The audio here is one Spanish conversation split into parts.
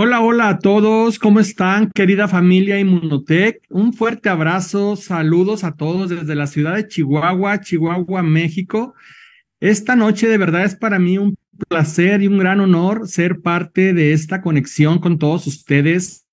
Hola, hola a todos, ¿cómo están, querida familia Inmunotech? Un fuerte abrazo, saludos a todos desde la ciudad de Chihuahua, Chihuahua, México. Esta noche de verdad es para mí un placer y un gran honor ser parte de esta conexión con todos ustedes.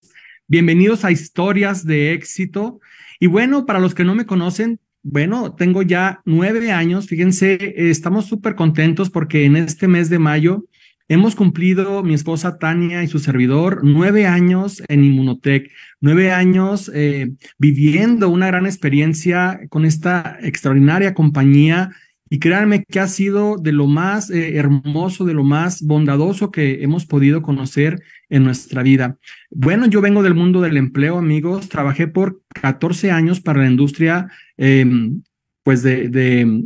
Bienvenidos a Historias de Éxito. Y bueno, para los que no me conocen, bueno, tengo ya nueve años, fíjense, eh, estamos súper contentos porque en este mes de mayo Hemos cumplido, mi esposa Tania y su servidor, nueve años en Inmunotech, nueve años eh, viviendo una gran experiencia con esta extraordinaria compañía y créanme que ha sido de lo más eh, hermoso, de lo más bondadoso que hemos podido conocer en nuestra vida. Bueno, yo vengo del mundo del empleo, amigos. Trabajé por 14 años para la industria, em, pues, de, de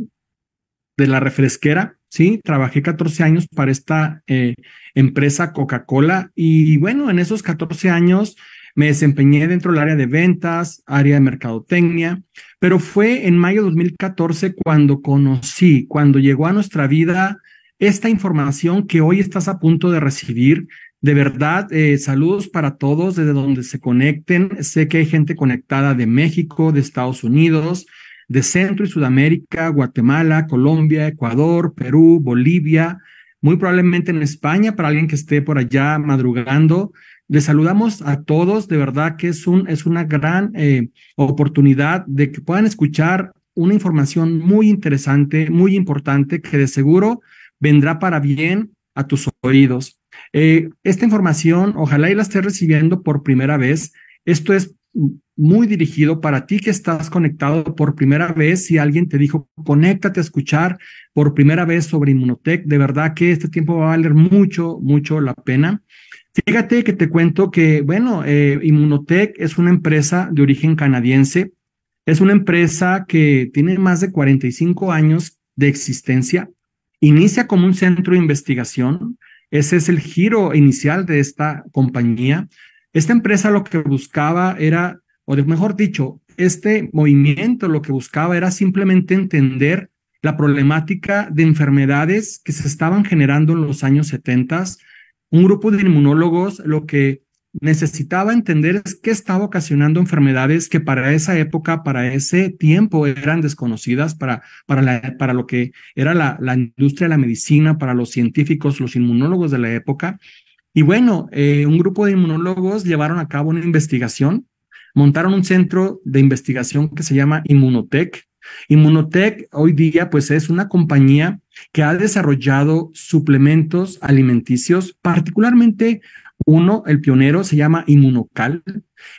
la refresquera ¿sí? Trabajé 14 años para esta eh, empresa Coca-Cola y bueno, en esos 14 años me desempeñé dentro del área de ventas, área de mercadotecnia, pero fue en mayo de 2014 cuando conocí, cuando llegó a nuestra vida esta información que hoy estás a punto de recibir. De verdad, eh, saludos para todos desde donde se conecten. Sé que hay gente conectada de México, de Estados Unidos, de Centro y Sudamérica, Guatemala, Colombia, Ecuador, Perú, Bolivia, muy probablemente en España, para alguien que esté por allá madrugando. Les saludamos a todos, de verdad que es, un, es una gran eh, oportunidad de que puedan escuchar una información muy interesante, muy importante, que de seguro vendrá para bien a tus oídos. Eh, esta información, ojalá y la estés recibiendo por primera vez. Esto es muy dirigido para ti que estás conectado por primera vez. Si alguien te dijo, conéctate a escuchar por primera vez sobre Inmunotech, de verdad que este tiempo va a valer mucho, mucho la pena. Fíjate que te cuento que, bueno, eh, Inmunotech es una empresa de origen canadiense. Es una empresa que tiene más de 45 años de existencia. Inicia como un centro de investigación. Ese es el giro inicial de esta compañía. Esta empresa lo que buscaba era, o mejor dicho, este movimiento lo que buscaba era simplemente entender la problemática de enfermedades que se estaban generando en los años 70. Un grupo de inmunólogos lo que necesitaba entender es qué estaba ocasionando enfermedades que para esa época, para ese tiempo eran desconocidas para, para, lo que era la, la industria de la medicina, para los científicos, los inmunólogos de la época. Y bueno, eh, un grupo de inmunólogos llevaron a cabo una investigación, montaron un centro de investigación que se llama Inmunotech. Inmunotech hoy día pues es una compañía que ha desarrollado suplementos alimenticios, particularmente uno, el pionero se llama Inmunocal.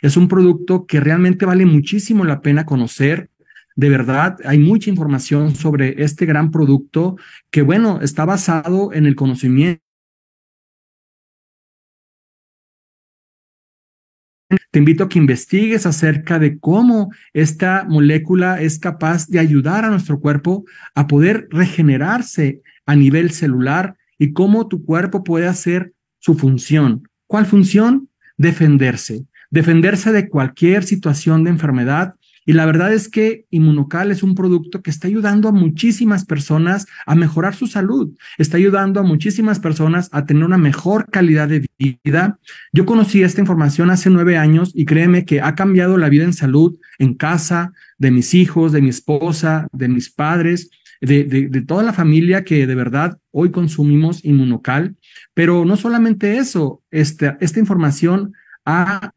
Es un producto que realmente vale muchísimo la pena conocer. De verdad, hay mucha información sobre este gran producto que, bueno, está basado en el conocimiento Te invito a que investigues acerca de cómo esta molécula es capaz de ayudar a nuestro cuerpo a poder regenerarse a nivel celular y cómo tu cuerpo puede hacer su función. ¿Cuál función? Defenderse. Defenderse de cualquier situación de enfermedad y la verdad es que Inmunocal es un producto que está ayudando a muchísimas personas a mejorar su salud, está ayudando a muchísimas personas a tener una mejor calidad de vida. Yo conocí esta información hace nueve años y créeme que ha cambiado la vida en salud, en casa, de mis hijos, de mi esposa, de mis padres. De, toda la familia que de verdad hoy consumimos inmunocal. Pero no solamente eso, esta información ha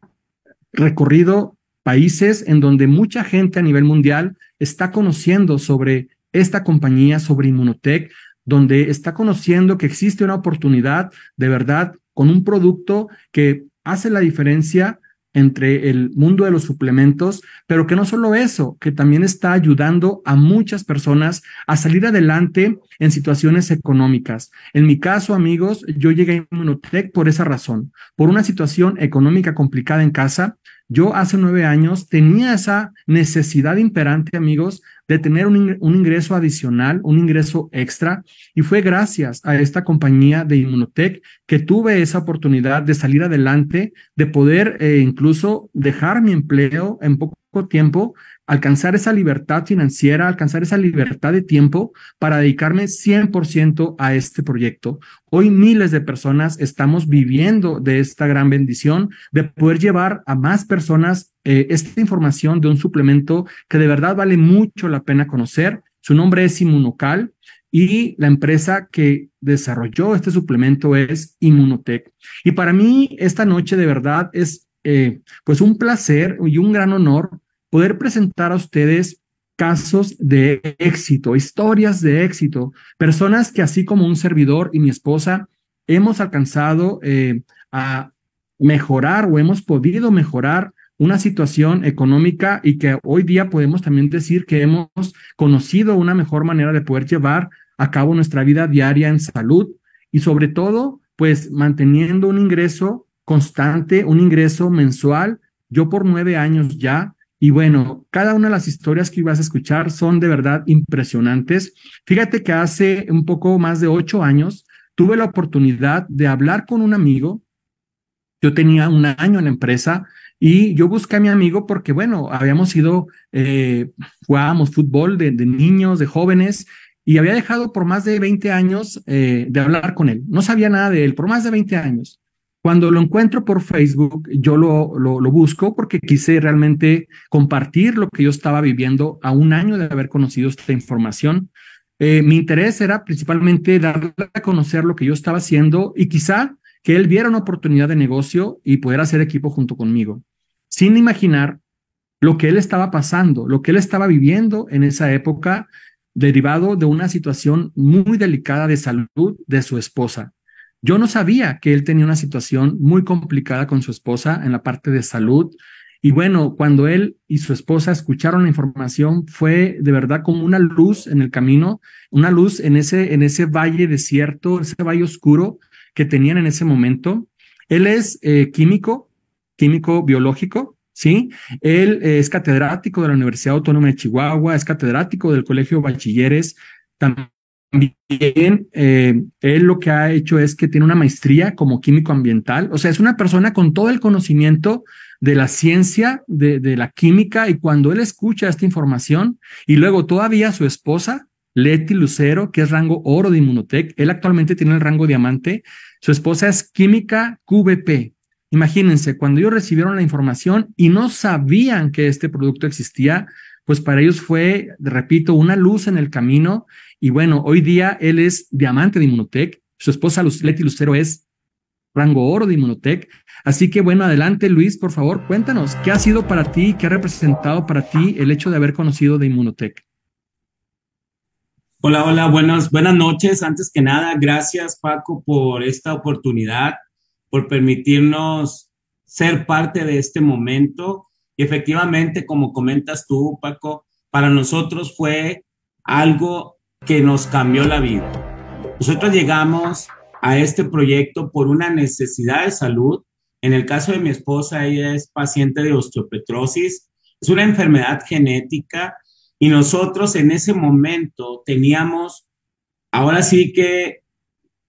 recorrido países en donde mucha gente a nivel mundial está conociendo sobre esta compañía, sobre Inmunotech, donde está conociendo que existe una oportunidad de verdad con un producto que hace la diferencia entre el mundo de los suplementos, pero que no solo eso, que también está ayudando a muchas personas a salir adelante en situaciones económicas. En mi caso, amigos, yo llegué a Inmunotech por esa razón, por una situación económica complicada en casa, yo hace nueve años tenía esa necesidad imperante, amigos, de tener un, ingreso adicional, un ingreso extra, y fue gracias a esta compañía de Inmunotech que tuve esa oportunidad de salir adelante, de poder eh, incluso dejar mi empleo en poco tiempo alcanzar esa libertad financiera, alcanzar esa libertad de tiempo para dedicarme 100% a este proyecto. Hoy miles de personas estamos viviendo de esta gran bendición de poder llevar a más personas eh, esta información de un suplemento que de verdad vale mucho la pena conocer. Su nombre es Inmunocal y la empresa que desarrolló este suplemento es Inmunotech. Y para mí esta noche de verdad es eh, pues un placer y un gran honor poder presentar a ustedes casos de éxito, historias de éxito, personas que así como un servidor y mi esposa hemos alcanzado eh, a mejorar o hemos podido mejorar una situación económica y que hoy día podemos también decir que hemos conocido una mejor manera de poder llevar a cabo nuestra vida diaria en salud y sobre todo, pues manteniendo un ingreso constante, un ingreso mensual. Yo por nueve años ya y bueno, cada una de las historias que ibas a escuchar son de verdad impresionantes. Fíjate que hace un poco más de ocho años tuve la oportunidad de hablar con un amigo. Yo tenía un año en la empresa y yo busqué a mi amigo porque, bueno, habíamos ido, eh, jugábamos fútbol de, niños, de jóvenes, y había dejado por más de 20 años eh, de hablar con él. No sabía nada de él, por más de 20 años. Cuando lo encuentro por Facebook, yo lo, busco porque quise realmente compartir lo que yo estaba viviendo a un año de haber conocido esta información. Eh, mi interés era principalmente darle a conocer lo que yo estaba haciendo y quizá que él viera una oportunidad de negocio y poder hacer equipo junto conmigo, sin imaginar lo que él estaba pasando, lo que él estaba viviendo en esa época derivado de una situación muy delicada de salud de su esposa. Yo no sabía que él tenía una situación muy complicada con su esposa en la parte de salud. Y bueno, cuando él y su esposa escucharon la información, fue de verdad como una luz en el camino, una luz en ese, en ese valle desierto, ese valle oscuro que tenían en ese momento. Él es eh, químico, químico biológico, ¿sí? Él eh, es catedrático de la Universidad Autónoma de Chihuahua, es catedrático del Colegio Bachilleres, también también eh, él lo que ha hecho es que tiene una maestría como químico ambiental, o sea, es una persona con todo el conocimiento de la ciencia, de, de la química, y cuando él escucha esta información, y luego todavía su esposa, Leti Lucero, que es rango oro de Inmunotech, él actualmente tiene el rango diamante, su esposa es química QVP. Imagínense, cuando ellos recibieron la información y no sabían que este producto existía, pues para ellos fue, repito, una luz en el camino. Y bueno, hoy día él es diamante de Inmunotech, su esposa Leti Lucero es rango oro de Inmunotech. Así que bueno, adelante Luis, por favor, cuéntanos, ¿qué ha sido para ti, qué ha representado para ti el hecho de haber conocido de Inmunotech? Hola, hola, buenas, buenas noches. Antes que nada, gracias Paco por esta oportunidad, por permitirnos ser parte de este momento y efectivamente, como comentas tú, Paco, para nosotros fue algo que nos cambió la vida. Nosotros llegamos a este proyecto por una necesidad de salud. En el caso de mi esposa, ella es paciente de osteopetrosis. Es una enfermedad genética y nosotros en ese momento teníamos, ahora sí que,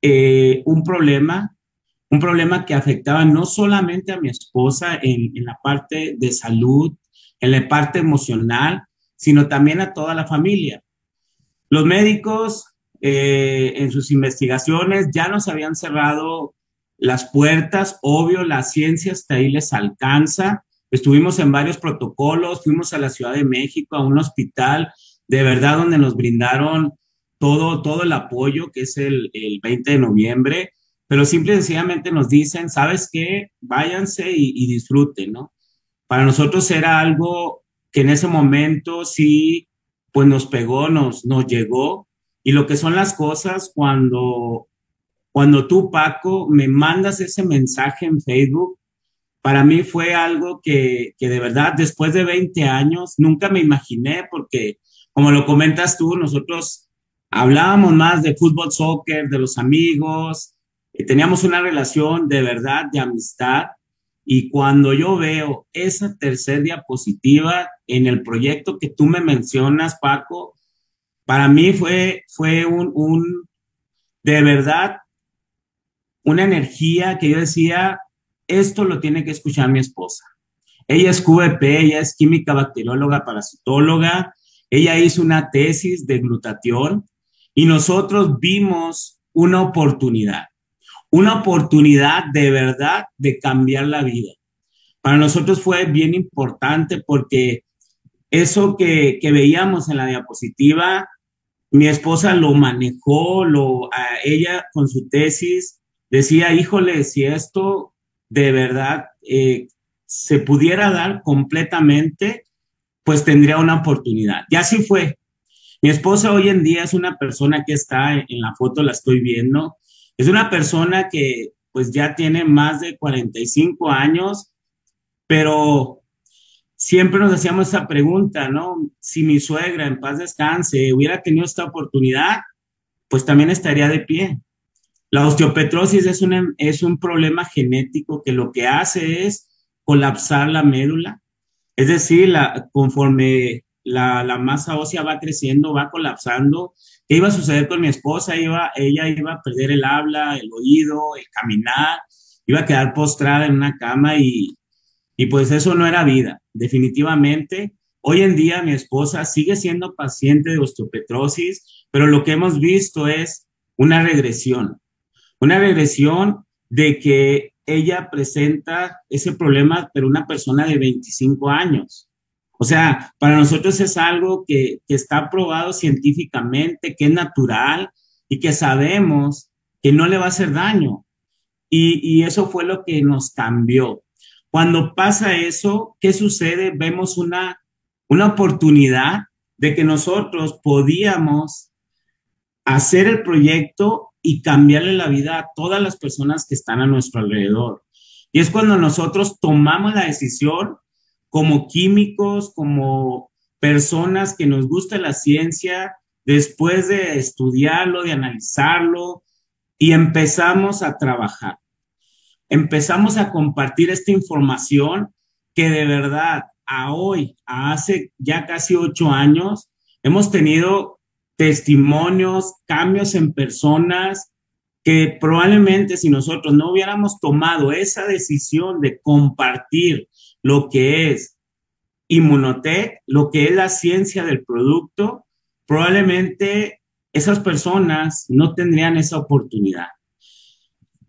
eh, un problema un problema que afectaba no solamente a mi esposa en, la parte de salud, en la parte emocional, sino también a toda la familia. Los médicos eh, en sus investigaciones ya nos habían cerrado las puertas, obvio, la ciencia hasta ahí les alcanza. Estuvimos en varios protocolos, fuimos a la Ciudad de México, a un hospital, de verdad, donde nos brindaron todo, todo el apoyo, que es el, el 20 de noviembre pero simple y sencillamente nos dicen, ¿sabes qué? Váyanse y, disfruten, ¿no? Para nosotros era algo que en ese momento sí, pues nos pegó, nos, nos llegó, y lo que son las cosas cuando, cuando tú, Paco, me mandas ese mensaje en Facebook, para mí fue algo que, que, de verdad, después de 20 años, nunca me imaginé, porque como lo comentas tú, nosotros hablábamos más de fútbol, soccer, de los amigos, eh, teníamos una relación de verdad, de amistad, y cuando yo veo esa tercera diapositiva en el proyecto que tú me mencionas, Paco, para mí fue, fue un, de verdad, una energía que yo decía, esto lo tiene que escuchar mi esposa. Ella es QVP, ella es química bacterióloga, parasitóloga, ella hizo una tesis de glutatión y nosotros vimos una oportunidad una oportunidad de verdad de cambiar la vida. Para nosotros fue bien importante porque eso que, que veíamos en la diapositiva, mi esposa lo manejó, lo, ella con su tesis decía, híjole, si esto de verdad eh, se pudiera dar completamente, pues tendría una oportunidad. Y así fue. Mi esposa hoy en día es una persona que está en la foto, la estoy viendo, es una persona que pues ya tiene más de 45 años, pero siempre nos hacíamos esa pregunta, ¿no? Si mi suegra, en paz descanse, hubiera tenido esta oportunidad, pues también estaría de pie. La osteopetrosis es un, es un problema genético que lo que hace es colapsar la médula, es decir, la, conforme la, la masa ósea va creciendo, va colapsando, ¿Qué iba a suceder con mi esposa? Iba, ella iba a perder el habla, el oído, el caminar, iba a quedar postrada en una cama y, y pues eso no era vida, definitivamente. Hoy en día mi esposa sigue siendo paciente de osteopetrosis, pero lo que hemos visto es una regresión, una regresión de que ella presenta ese problema, pero una persona de 25 años. O sea, para nosotros es algo que, está probado científicamente, que es natural y que sabemos que no le va a hacer daño. Y, eso fue lo que nos cambió. Cuando pasa eso, ¿qué sucede? Vemos una, una oportunidad de que nosotros podíamos hacer el proyecto y cambiarle la vida a todas las personas que están a nuestro alrededor. Y es cuando nosotros tomamos la decisión como químicos, como personas que nos gusta la ciencia, después de estudiarlo, de analizarlo, y empezamos a trabajar. Empezamos a compartir esta información que de verdad a hoy, hace ya casi ocho años, hemos tenido testimonios, cambios en personas que probablemente si nosotros no hubiéramos tomado esa decisión de compartir lo que es Inmunotech, lo que es la ciencia del producto, probablemente esas personas no tendrían esa oportunidad.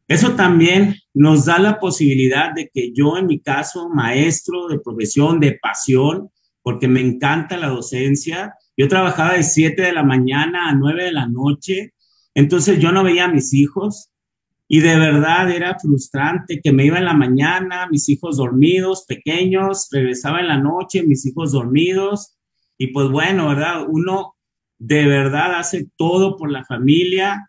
Eso también nos da la posibilidad de que yo, en mi caso, maestro de profesión, de pasión, porque me encanta la docencia, yo trabajaba de 7 de la mañana a 9 de la noche, entonces yo no veía a mis hijos, y de verdad era frustrante que me iba en la mañana, mis hijos dormidos, pequeños, regresaba en la noche, mis hijos dormidos. Y pues bueno, ¿verdad? Uno de verdad hace todo por la familia,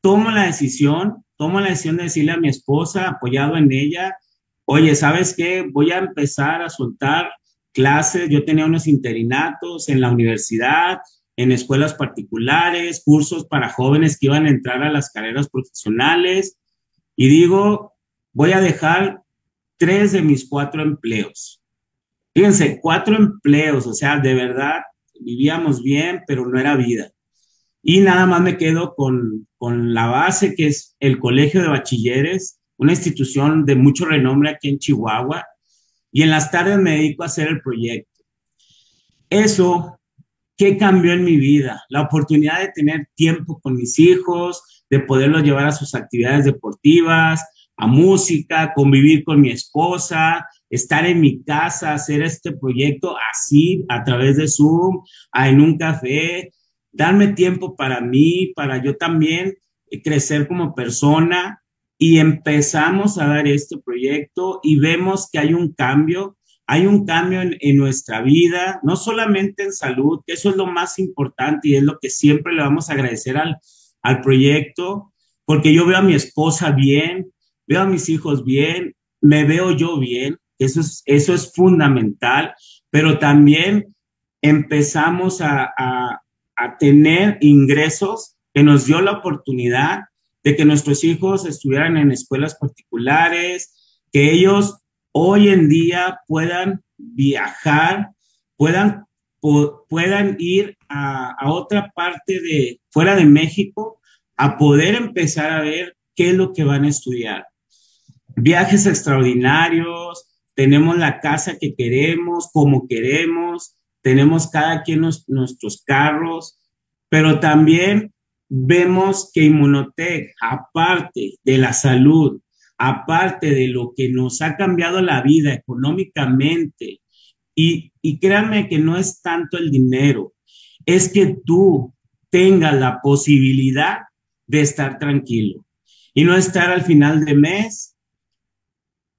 toma la decisión, toma la decisión de decirle a mi esposa, apoyado en ella, oye, ¿sabes qué? Voy a empezar a soltar clases, yo tenía unos interinatos en la universidad, en escuelas particulares, cursos para jóvenes que iban a entrar a las carreras profesionales. Y digo, voy a dejar tres de mis cuatro empleos. Fíjense, cuatro empleos, o sea, de verdad vivíamos bien, pero no era vida. Y nada más me quedo con, con la base que es el Colegio de Bachilleres, una institución de mucho renombre aquí en Chihuahua. Y en las tardes me dedico a hacer el proyecto. Eso ¿Qué cambió en mi vida? La oportunidad de tener tiempo con mis hijos, de poderlos llevar a sus actividades deportivas, a música, convivir con mi esposa, estar en mi casa, hacer este proyecto así, a través de Zoom, en un café, darme tiempo para mí, para yo también eh, crecer como persona. Y empezamos a dar este proyecto y vemos que hay un cambio hay un cambio en, nuestra vida, no solamente en salud, que eso es lo más importante y es lo que siempre le vamos a agradecer al, proyecto, porque yo veo a mi esposa bien, veo a mis hijos bien, me veo yo bien, eso es, eso es fundamental, pero también empezamos a, a tener ingresos que nos dio la oportunidad de que nuestros hijos estuvieran en escuelas particulares, que ellos hoy en día puedan viajar, puedan, puedan ir a, otra parte de fuera de México a poder empezar a ver qué es lo que van a estudiar. Viajes extraordinarios, tenemos la casa que queremos, como queremos, tenemos cada quien nuestros carros, pero también vemos que Inmunotech, aparte de la salud, aparte de lo que nos ha cambiado la vida económicamente, y, créanme que no es tanto el dinero, es que tú tengas la posibilidad de estar tranquilo y no estar al final de mes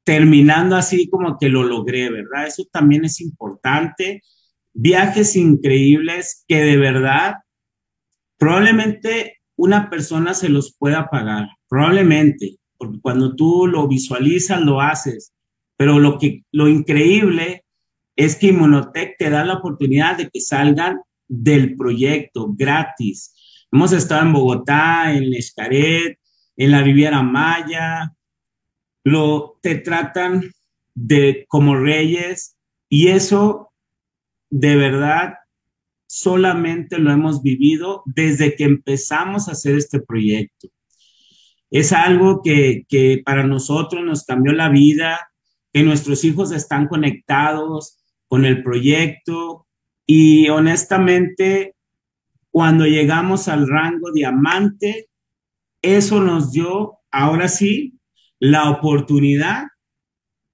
terminando así como que lo logré, ¿verdad? Eso también es importante. Viajes increíbles que de verdad probablemente una persona se los pueda pagar, probablemente, porque cuando tú lo visualizas, lo haces. Pero lo, que, lo increíble es que Inmunotech te da la oportunidad de que salgan del proyecto gratis. Hemos estado en Bogotá, en Escaret, en la Riviera Maya. Lo, te tratan de como reyes y eso de verdad solamente lo hemos vivido desde que empezamos a hacer este proyecto. Es algo que, para nosotros nos cambió la vida, que nuestros hijos están conectados con el proyecto y honestamente, cuando llegamos al rango diamante, eso nos dio ahora sí la oportunidad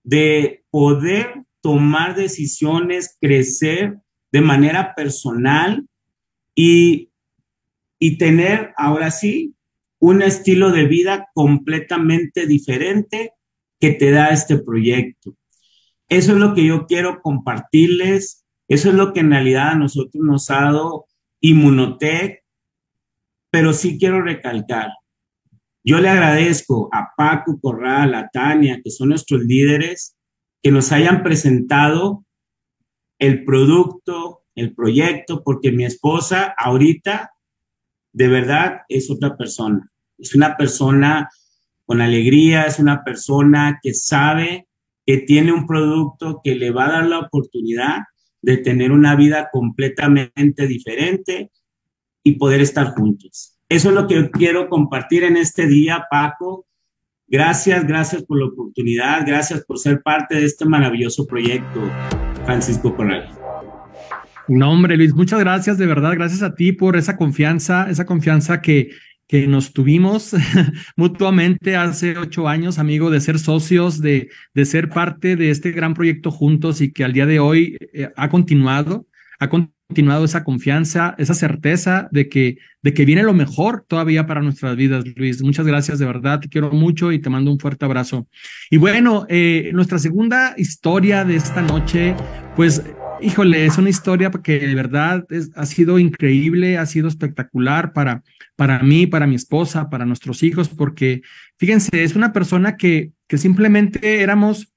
de poder tomar decisiones, crecer de manera personal y, y tener ahora sí un estilo de vida completamente diferente que te da este proyecto. Eso es lo que yo quiero compartirles, eso es lo que en realidad a nosotros nos ha dado Inmunotech, pero sí quiero recalcar, yo le agradezco a Paco Corral, a Tania, que son nuestros líderes, que nos hayan presentado el producto, el proyecto, porque mi esposa ahorita de verdad es otra persona es una persona con alegría, es una persona que sabe que tiene un producto que le va a dar la oportunidad de tener una vida completamente diferente y poder estar juntos. Eso es lo que quiero compartir en este día, Paco. Gracias, gracias por la oportunidad, gracias por ser parte de este maravilloso proyecto, Francisco Corral. No, hombre, Luis, muchas gracias, de verdad, gracias a ti por esa confianza, esa confianza que, que nos tuvimos mutuamente hace ocho años, amigo, de ser socios, de, de, ser parte de este gran proyecto juntos y que al día de hoy eh, ha continuado, ha continuado esa confianza, esa certeza de que, de que viene lo mejor todavía para nuestras vidas, Luis. Muchas gracias, de verdad, te quiero mucho y te mando un fuerte abrazo. Y bueno, eh, nuestra segunda historia de esta noche, pues híjole, es una historia que de verdad ha sido increíble, ha sido espectacular para, para mí, para mi esposa, para nuestros hijos, porque fíjense, es una persona que, que simplemente éramos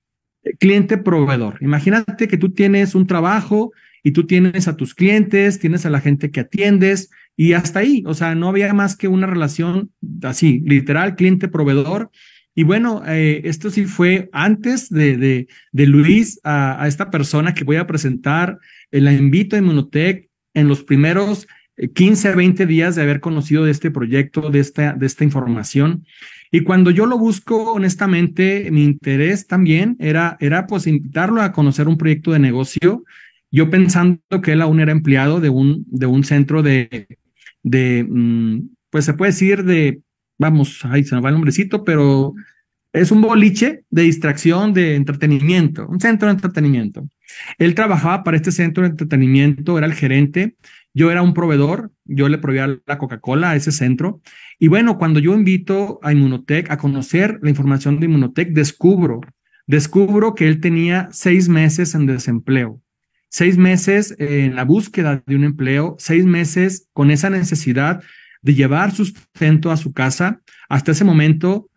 cliente proveedor. Imagínate que tú tienes un trabajo y tú tienes a tus clientes, tienes a la gente que atiendes y hasta ahí, o sea, no había más que una relación así, literal, cliente proveedor y bueno, eh, esto sí fue antes de, Luis a, esta persona que voy a presentar. Eh, la invito a Monotech en los primeros 15, eh, 20 días de haber conocido de este proyecto, de esta, de esta información. Y cuando yo lo busco, honestamente, mi interés también era, era pues invitarlo a conocer un proyecto de negocio. Yo pensando que él aún era empleado de un, de un centro de, de, mm, pues se puede decir, de vamos, ahí se nos va el nombrecito, pero es un boliche de distracción, de entretenimiento, un centro de entretenimiento. Él trabajaba para este centro de entretenimiento, era el gerente, yo era un proveedor, yo le proveía la Coca-Cola a ese centro. Y bueno, cuando yo invito a Inmunotech a conocer la información de Inmunotech, descubro, descubro que él tenía seis meses en desempleo, seis meses en la búsqueda de un empleo, seis meses con esa necesidad de llevar sustento a su casa. Hasta ese momento,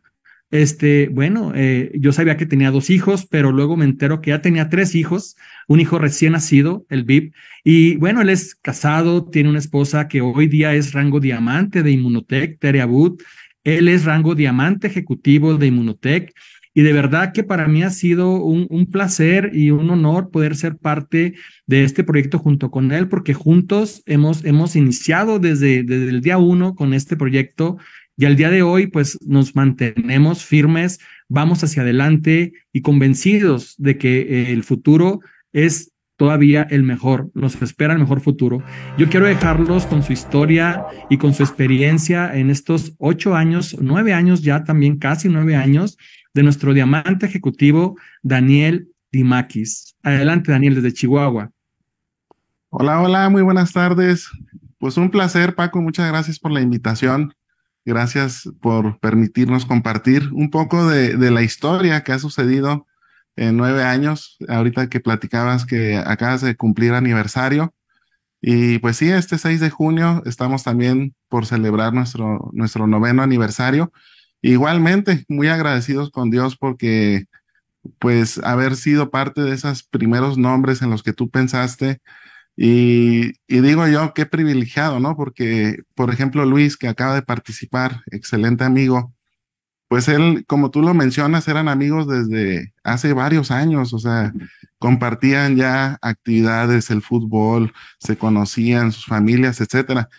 este, bueno, eh, yo sabía que tenía dos hijos, pero luego me entero que ya tenía tres hijos, un hijo recién nacido, el VIP, y bueno, él es casado, tiene una esposa que hoy día es rango diamante de Inmunotech, but él es rango diamante ejecutivo de Inmunotech, y de verdad que para mí ha sido un, placer y un honor poder ser parte de este proyecto junto con él, porque juntos hemos, hemos iniciado desde, desde el día uno con este proyecto y al día de hoy pues nos mantenemos firmes, vamos hacia adelante y convencidos de que eh, el futuro es todavía el mejor, nos espera el mejor futuro. Yo quiero dejarlos con su historia y con su experiencia en estos ocho años, nueve años ya también, casi nueve años de nuestro diamante ejecutivo, Daniel Dimakis. Adelante, Daniel, desde Chihuahua. Hola, hola, muy buenas tardes. Pues un placer, Paco, muchas gracias por la invitación. Gracias por permitirnos compartir un poco de, la historia que ha sucedido en nueve años, ahorita que platicabas que acabas de cumplir aniversario. Y pues sí, este 6 de junio estamos también por celebrar nuestro, nuestro noveno aniversario Igualmente, muy agradecidos con Dios porque pues haber sido parte de esos primeros nombres en los que tú pensaste. Y, digo yo, qué privilegiado, ¿no? Porque, por ejemplo, Luis, que acaba de participar, excelente amigo, pues él, como tú lo mencionas, eran amigos desde hace varios años, o sea, compartían ya actividades, el fútbol, se conocían, sus familias, etcétera.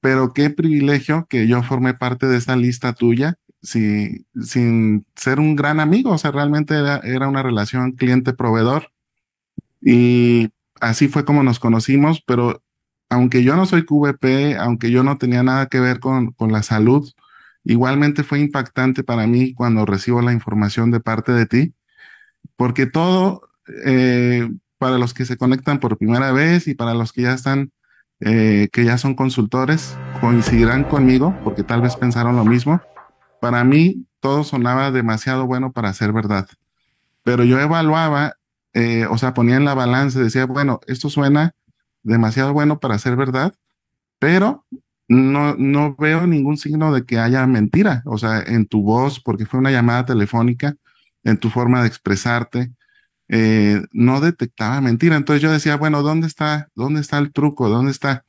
Pero qué privilegio que yo formé parte de esa lista tuya sin ser un gran amigo, o sea, realmente era, una relación cliente-proveedor. Y así fue como nos conocimos, pero aunque yo no soy QVP, aunque yo no tenía nada que ver con, con la salud, igualmente fue impactante para mí cuando recibo la información de parte de ti, porque todo, eh, para los que se conectan por primera vez y para los que ya están, eh, que ya son consultores, coincidirán conmigo, porque tal vez pensaron lo mismo para mí, todo sonaba demasiado bueno para ser verdad. Pero yo evaluaba, eh, o sea, ponía en la balanza, decía, bueno, esto suena demasiado bueno para ser verdad, pero no, no veo ningún signo de que haya mentira, o sea, en tu voz, porque fue una llamada telefónica, en tu forma de expresarte, eh, no detectaba mentira. Entonces yo decía, bueno, ¿dónde está, dónde está el truco? ¿Dónde está?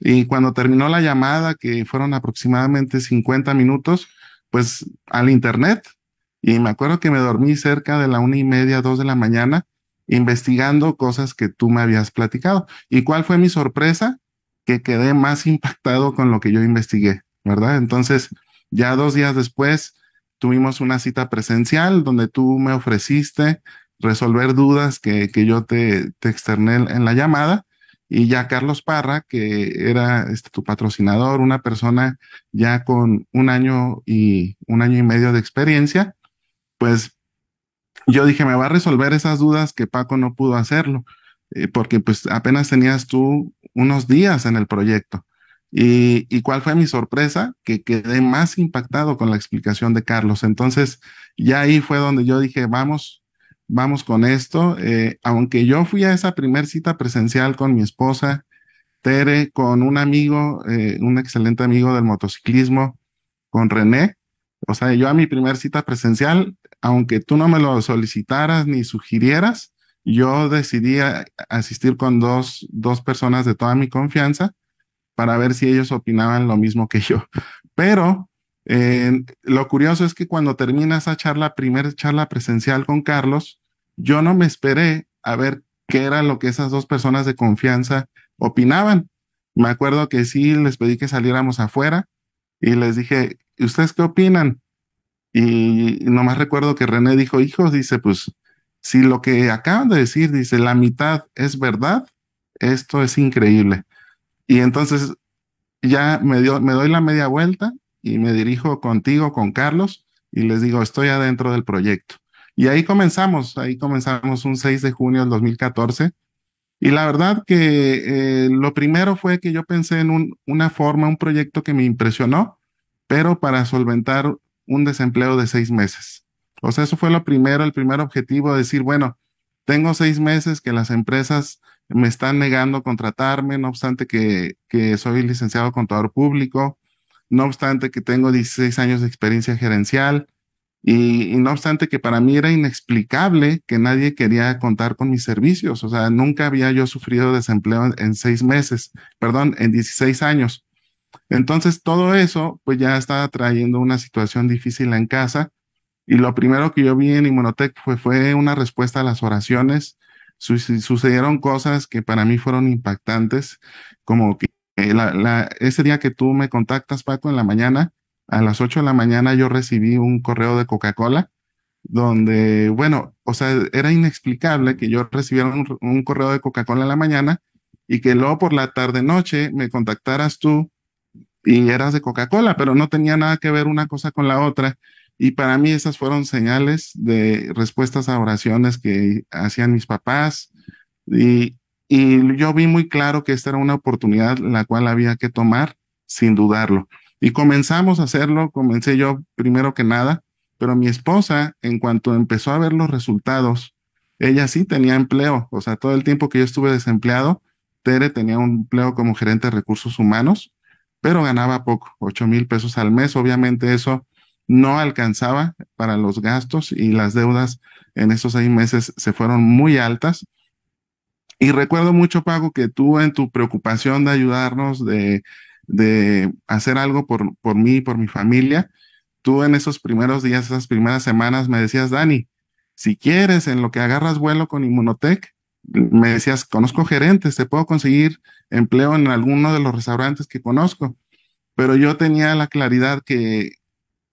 Y cuando terminó la llamada, que fueron aproximadamente 50 minutos, pues al internet. Y me acuerdo que me dormí cerca de la una y media, dos de la mañana, investigando cosas que tú me habías platicado. ¿Y cuál fue mi sorpresa? Que quedé más impactado con lo que yo investigué, ¿verdad? Entonces, ya dos días después, tuvimos una cita presencial donde tú me ofreciste resolver dudas que, que yo te, te externé en la llamada y ya Carlos Parra, que era este, tu patrocinador, una persona ya con un año y un año y medio de experiencia, pues yo dije, me va a resolver esas dudas que Paco no pudo hacerlo, eh, porque pues apenas tenías tú unos días en el proyecto. Y, y, cuál fue mi sorpresa, que quedé más impactado con la explicación de Carlos. Entonces, ya ahí fue donde yo dije, vamos, vamos con esto. Eh, aunque yo fui a esa primer cita presencial con mi esposa, Tere, con un amigo, eh, un excelente amigo del motociclismo, con René. O sea, yo a mi primer cita presencial, aunque tú no me lo solicitaras ni sugirieras, yo decidí asistir con dos, dos personas de toda mi confianza para ver si ellos opinaban lo mismo que yo. Pero eh, lo curioso es que cuando termina esa charla, primera charla presencial con Carlos, yo no me esperé a ver qué era lo que esas dos personas de confianza opinaban. Me acuerdo que sí les pedí que saliéramos afuera y les dije, ¿ustedes qué opinan? Y nomás recuerdo que René dijo, hijos, dice, pues si lo que acaban de decir, dice, la mitad es verdad, esto es increíble. Y entonces ya me, dio, me doy la media vuelta y me dirijo contigo, con Carlos, y les digo, estoy adentro del proyecto. Y ahí comenzamos, ahí comenzamos un 6 de junio del 2014. Y la verdad que eh, lo primero fue que yo pensé en una forma, un proyecto que me impresionó, pero para solventar un desempleo de seis meses. O sea, eso fue lo primero, el primer objetivo, decir, bueno, tengo seis meses que las empresas me están negando contratarme, no obstante que, que soy licenciado contador público, no obstante que tengo 16 años de experiencia gerencial y, no obstante que para mí era inexplicable que nadie quería contar con mis servicios, o sea, nunca había yo sufrido desempleo en, seis meses, perdón, en 16 años. Entonces, todo eso, pues ya estaba trayendo una situación difícil en casa. Y lo primero que yo vi en Inmunotech fue, fue una respuesta a las oraciones. sucedieron cosas que para mí fueron impactantes, como que eh, la, la, ese día que tú me contactas, Paco, en la mañana, a las 8 de la mañana yo recibí un correo de Coca-Cola donde, bueno, o sea, era inexplicable que yo recibiera un, correo de Coca-Cola en la mañana y que luego por la tarde noche me contactaras tú y eras de Coca-Cola, pero no tenía nada que ver una cosa con la otra. Y para mí esas fueron señales de respuestas a oraciones que hacían mis papás y, y yo vi muy claro que esta era una oportunidad la cual había que tomar sin dudarlo. Y comenzamos a hacerlo, comencé yo primero que nada, pero mi esposa, en cuanto empezó a ver los resultados, ella sí tenía empleo, o sea, todo el tiempo que yo estuve desempleado, Tere tenía un empleo como gerente de recursos humanos, pero ganaba poco, ocho mil pesos al mes, obviamente eso no alcanzaba para los gastos y las deudas en esos seis meses se fueron muy altas y recuerdo mucho, Pago, que tú en tu preocupación de ayudarnos, de, de hacer algo por, por mí, por mi familia, tú en esos primeros días, esas primeras semanas me decías, Dani, si quieres, en lo que agarras vuelo con Inmunotech, me decías, conozco gerentes, te puedo conseguir empleo en alguno de los restaurantes que conozco. Pero yo tenía la claridad que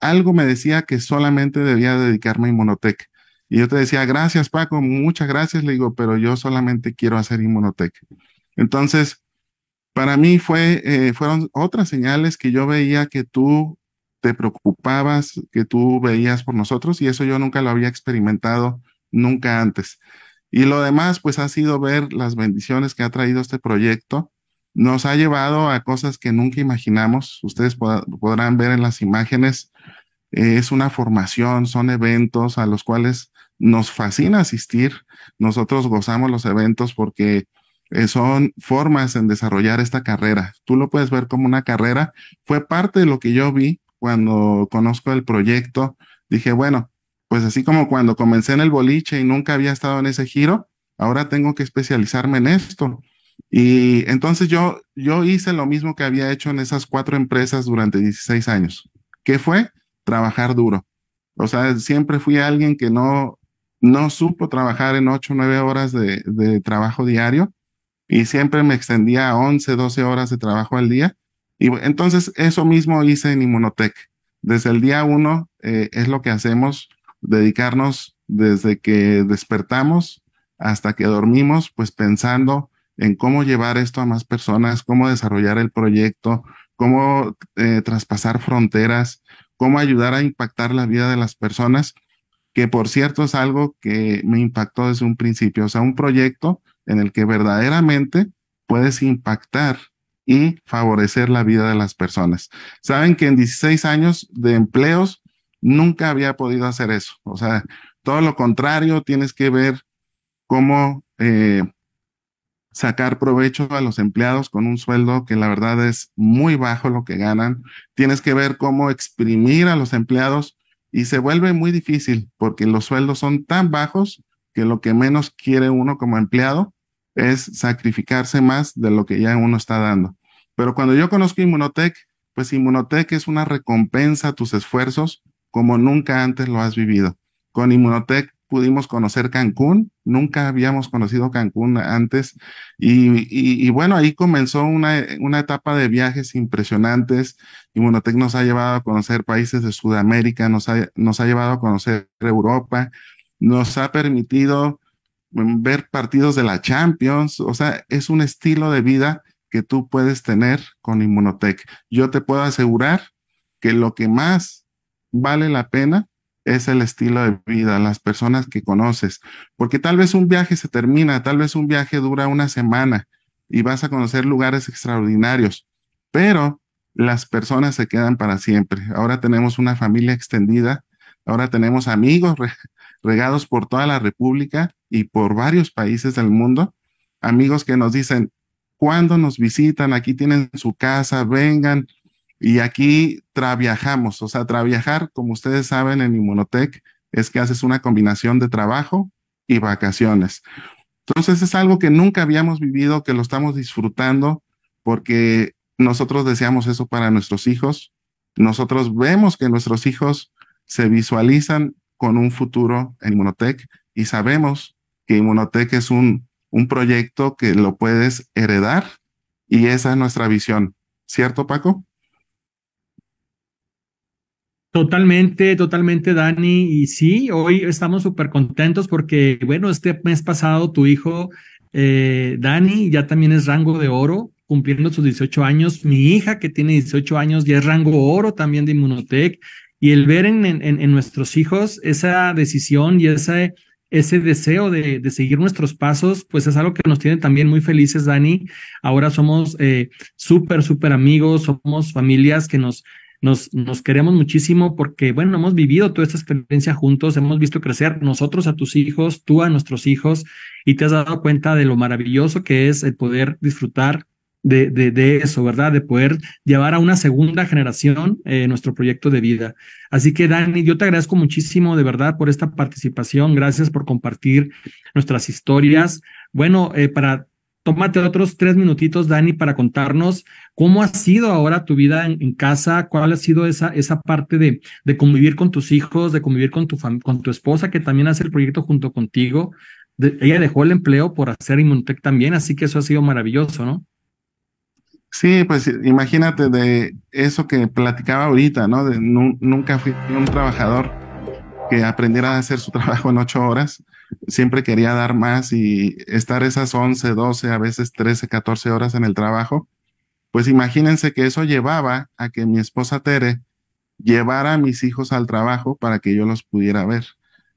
algo me decía que solamente debía dedicarme a Inmunotech. Y yo te decía, gracias Paco, muchas gracias, le digo, pero yo solamente quiero hacer Inmunotech. Entonces, para mí fue, eh, fueron otras señales que yo veía que tú te preocupabas, que tú veías por nosotros y eso yo nunca lo había experimentado, nunca antes. Y lo demás, pues ha sido ver las bendiciones que ha traído este proyecto. Nos ha llevado a cosas que nunca imaginamos. Ustedes podrán ver en las imágenes. Eh, es una formación, son eventos a los cuales nos fascina asistir. Nosotros gozamos los eventos porque eh, son formas en desarrollar esta carrera. Tú lo puedes ver como una carrera. Fue parte de lo que yo vi cuando conozco el proyecto. Dije, bueno, pues así como cuando comencé en el boliche y nunca había estado en ese giro, ahora tengo que especializarme en esto. Y entonces yo, yo hice lo mismo que había hecho en esas cuatro empresas durante 16 años, que fue trabajar duro. O sea, siempre fui alguien que no no supo trabajar en ocho, o horas de, trabajo diario y siempre me extendía a 11, doce horas de trabajo al día. Y entonces eso mismo hice en Inmunotech. Desde el día uno eh, es lo que hacemos, dedicarnos desde que despertamos hasta que dormimos, pues pensando en cómo llevar esto a más personas, cómo desarrollar el proyecto, cómo eh, traspasar fronteras, cómo ayudar a impactar la vida de las personas que por cierto es algo que me impactó desde un principio, o sea, un proyecto en el que verdaderamente puedes impactar y favorecer la vida de las personas. Saben que en 16 años de empleos nunca había podido hacer eso, o sea, todo lo contrario, tienes que ver cómo eh, sacar provecho a los empleados con un sueldo que la verdad es muy bajo lo que ganan, tienes que ver cómo exprimir a los empleados y se vuelve muy difícil porque los sueldos son tan bajos que lo que menos quiere uno como empleado es sacrificarse más de lo que ya uno está dando. Pero cuando yo conozco Inmunotech, pues Inmunotech es una recompensa a tus esfuerzos como nunca antes lo has vivido. Con Inmunotech pudimos conocer Cancún, nunca habíamos conocido Cancún antes y, bueno, ahí comenzó una, una, etapa de viajes impresionantes y nos ha llevado a conocer países de Sudamérica, nos ha, nos ha llevado a conocer Europa, nos ha permitido mm, ver partidos de la Champions, o sea, es un estilo de vida que tú puedes tener con Inmunotech. Yo te puedo asegurar que lo que más vale la pena es el estilo de vida, las personas que conoces, porque tal vez un viaje se termina, tal vez un viaje dura una semana y vas a conocer lugares extraordinarios, pero las personas se quedan para siempre. Ahora tenemos una familia extendida, ahora tenemos amigos regados por toda la República y por varios países del mundo, amigos que nos dicen, cuando nos visitan, aquí tienen su casa, vengan, y aquí traviajamos, o sea, traviajar, como ustedes saben en Inmunotech, es que haces una combinación de trabajo y vacaciones. Entonces es algo que nunca habíamos vivido, que lo estamos disfrutando, porque nosotros deseamos eso para nuestros hijos. Nosotros vemos que nuestros hijos se visualizan con un futuro en Inmunotech y sabemos que Inmunotech es un, un proyecto que lo puedes heredar y esa es nuestra visión. ¿Cierto, Paco? Totalmente, totalmente, Dani. Y sí, hoy estamos súper contentos porque, bueno, este mes pasado tu hijo, eh, Dani, ya también es rango de oro, cumpliendo sus 18 años. Mi hija, que tiene 18 años, ya es rango oro también de Inmunotech. Y el ver en, nuestros hijos esa decisión y ese ese deseo de, de, seguir nuestros pasos, pues es algo que nos tiene también muy felices, Dani. Ahora somos eh, súper, súper amigos, somos familias que nos nos, queremos muchísimo porque, bueno, hemos vivido toda esta experiencia juntos, hemos visto crecer nosotros a tus hijos, tú a nuestros hijos, y te has dado cuenta de lo maravilloso que es el poder disfrutar de, eso, ¿verdad? De poder llevar a una segunda generación eh, nuestro proyecto de vida. Así que, Dani, yo te agradezco muchísimo de verdad por esta participación. Gracias por compartir nuestras historias. Bueno, eh, para tómate otros tres minutitos, Dani, para contarnos cómo ha sido ahora tu vida en, casa, cuál ha sido esa, esa parte de, de, convivir con tus hijos, de convivir con tu, con tu esposa, que también hace el proyecto junto contigo. ella dejó el empleo por hacer Inmunotech también, así que eso ha sido maravilloso, ¿no? Sí, pues imagínate de eso que platicaba ahorita, ¿no? De, nunca fui un trabajador que aprendiera a hacer su trabajo en ocho horas siempre quería dar más y estar esas 11, 12, a veces 13, 14 horas en el trabajo, pues imagínense que eso llevaba a que mi esposa Tere llevara a mis hijos al trabajo para que yo los pudiera ver.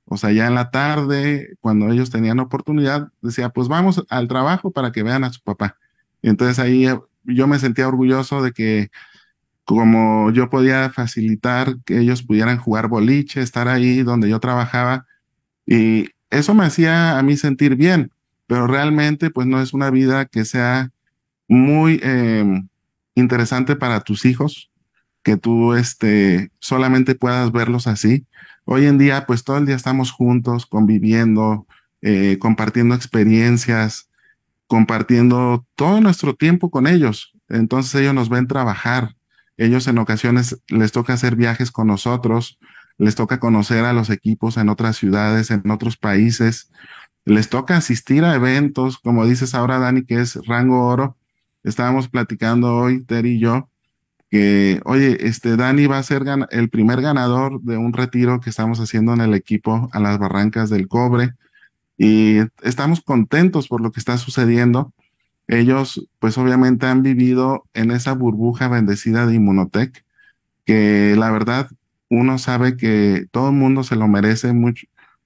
O sea, ya en la tarde, cuando ellos tenían oportunidad, decía, pues vamos al trabajo para que vean a su papá. entonces ahí eh, yo me sentía orgulloso de que como yo podía facilitar que ellos pudieran jugar boliche, estar ahí donde yo trabajaba, y eso me hacía a mí sentir bien, pero realmente pues no es una vida que sea muy em, interesante para tus hijos, que tú este, solamente puedas verlos así. Hoy en día pues todo el día estamos juntos, conviviendo, eh, compartiendo experiencias, compartiendo todo nuestro tiempo con ellos. Entonces ellos nos ven trabajar, ellos en ocasiones les toca hacer viajes con nosotros, les toca conocer a los equipos en otras ciudades, en otros países, les toca asistir a eventos, como dices ahora Dani, que es rango oro. Estábamos platicando hoy, Terry y yo, que, oye, este Dani va a ser el primer ganador de un retiro que estamos haciendo en el equipo a las barrancas del cobre. Y estamos contentos por lo que está sucediendo. Ellos, pues obviamente han vivido en esa burbuja bendecida de Inmunotech, que la verdad uno sabe que todo el mundo se lo merece,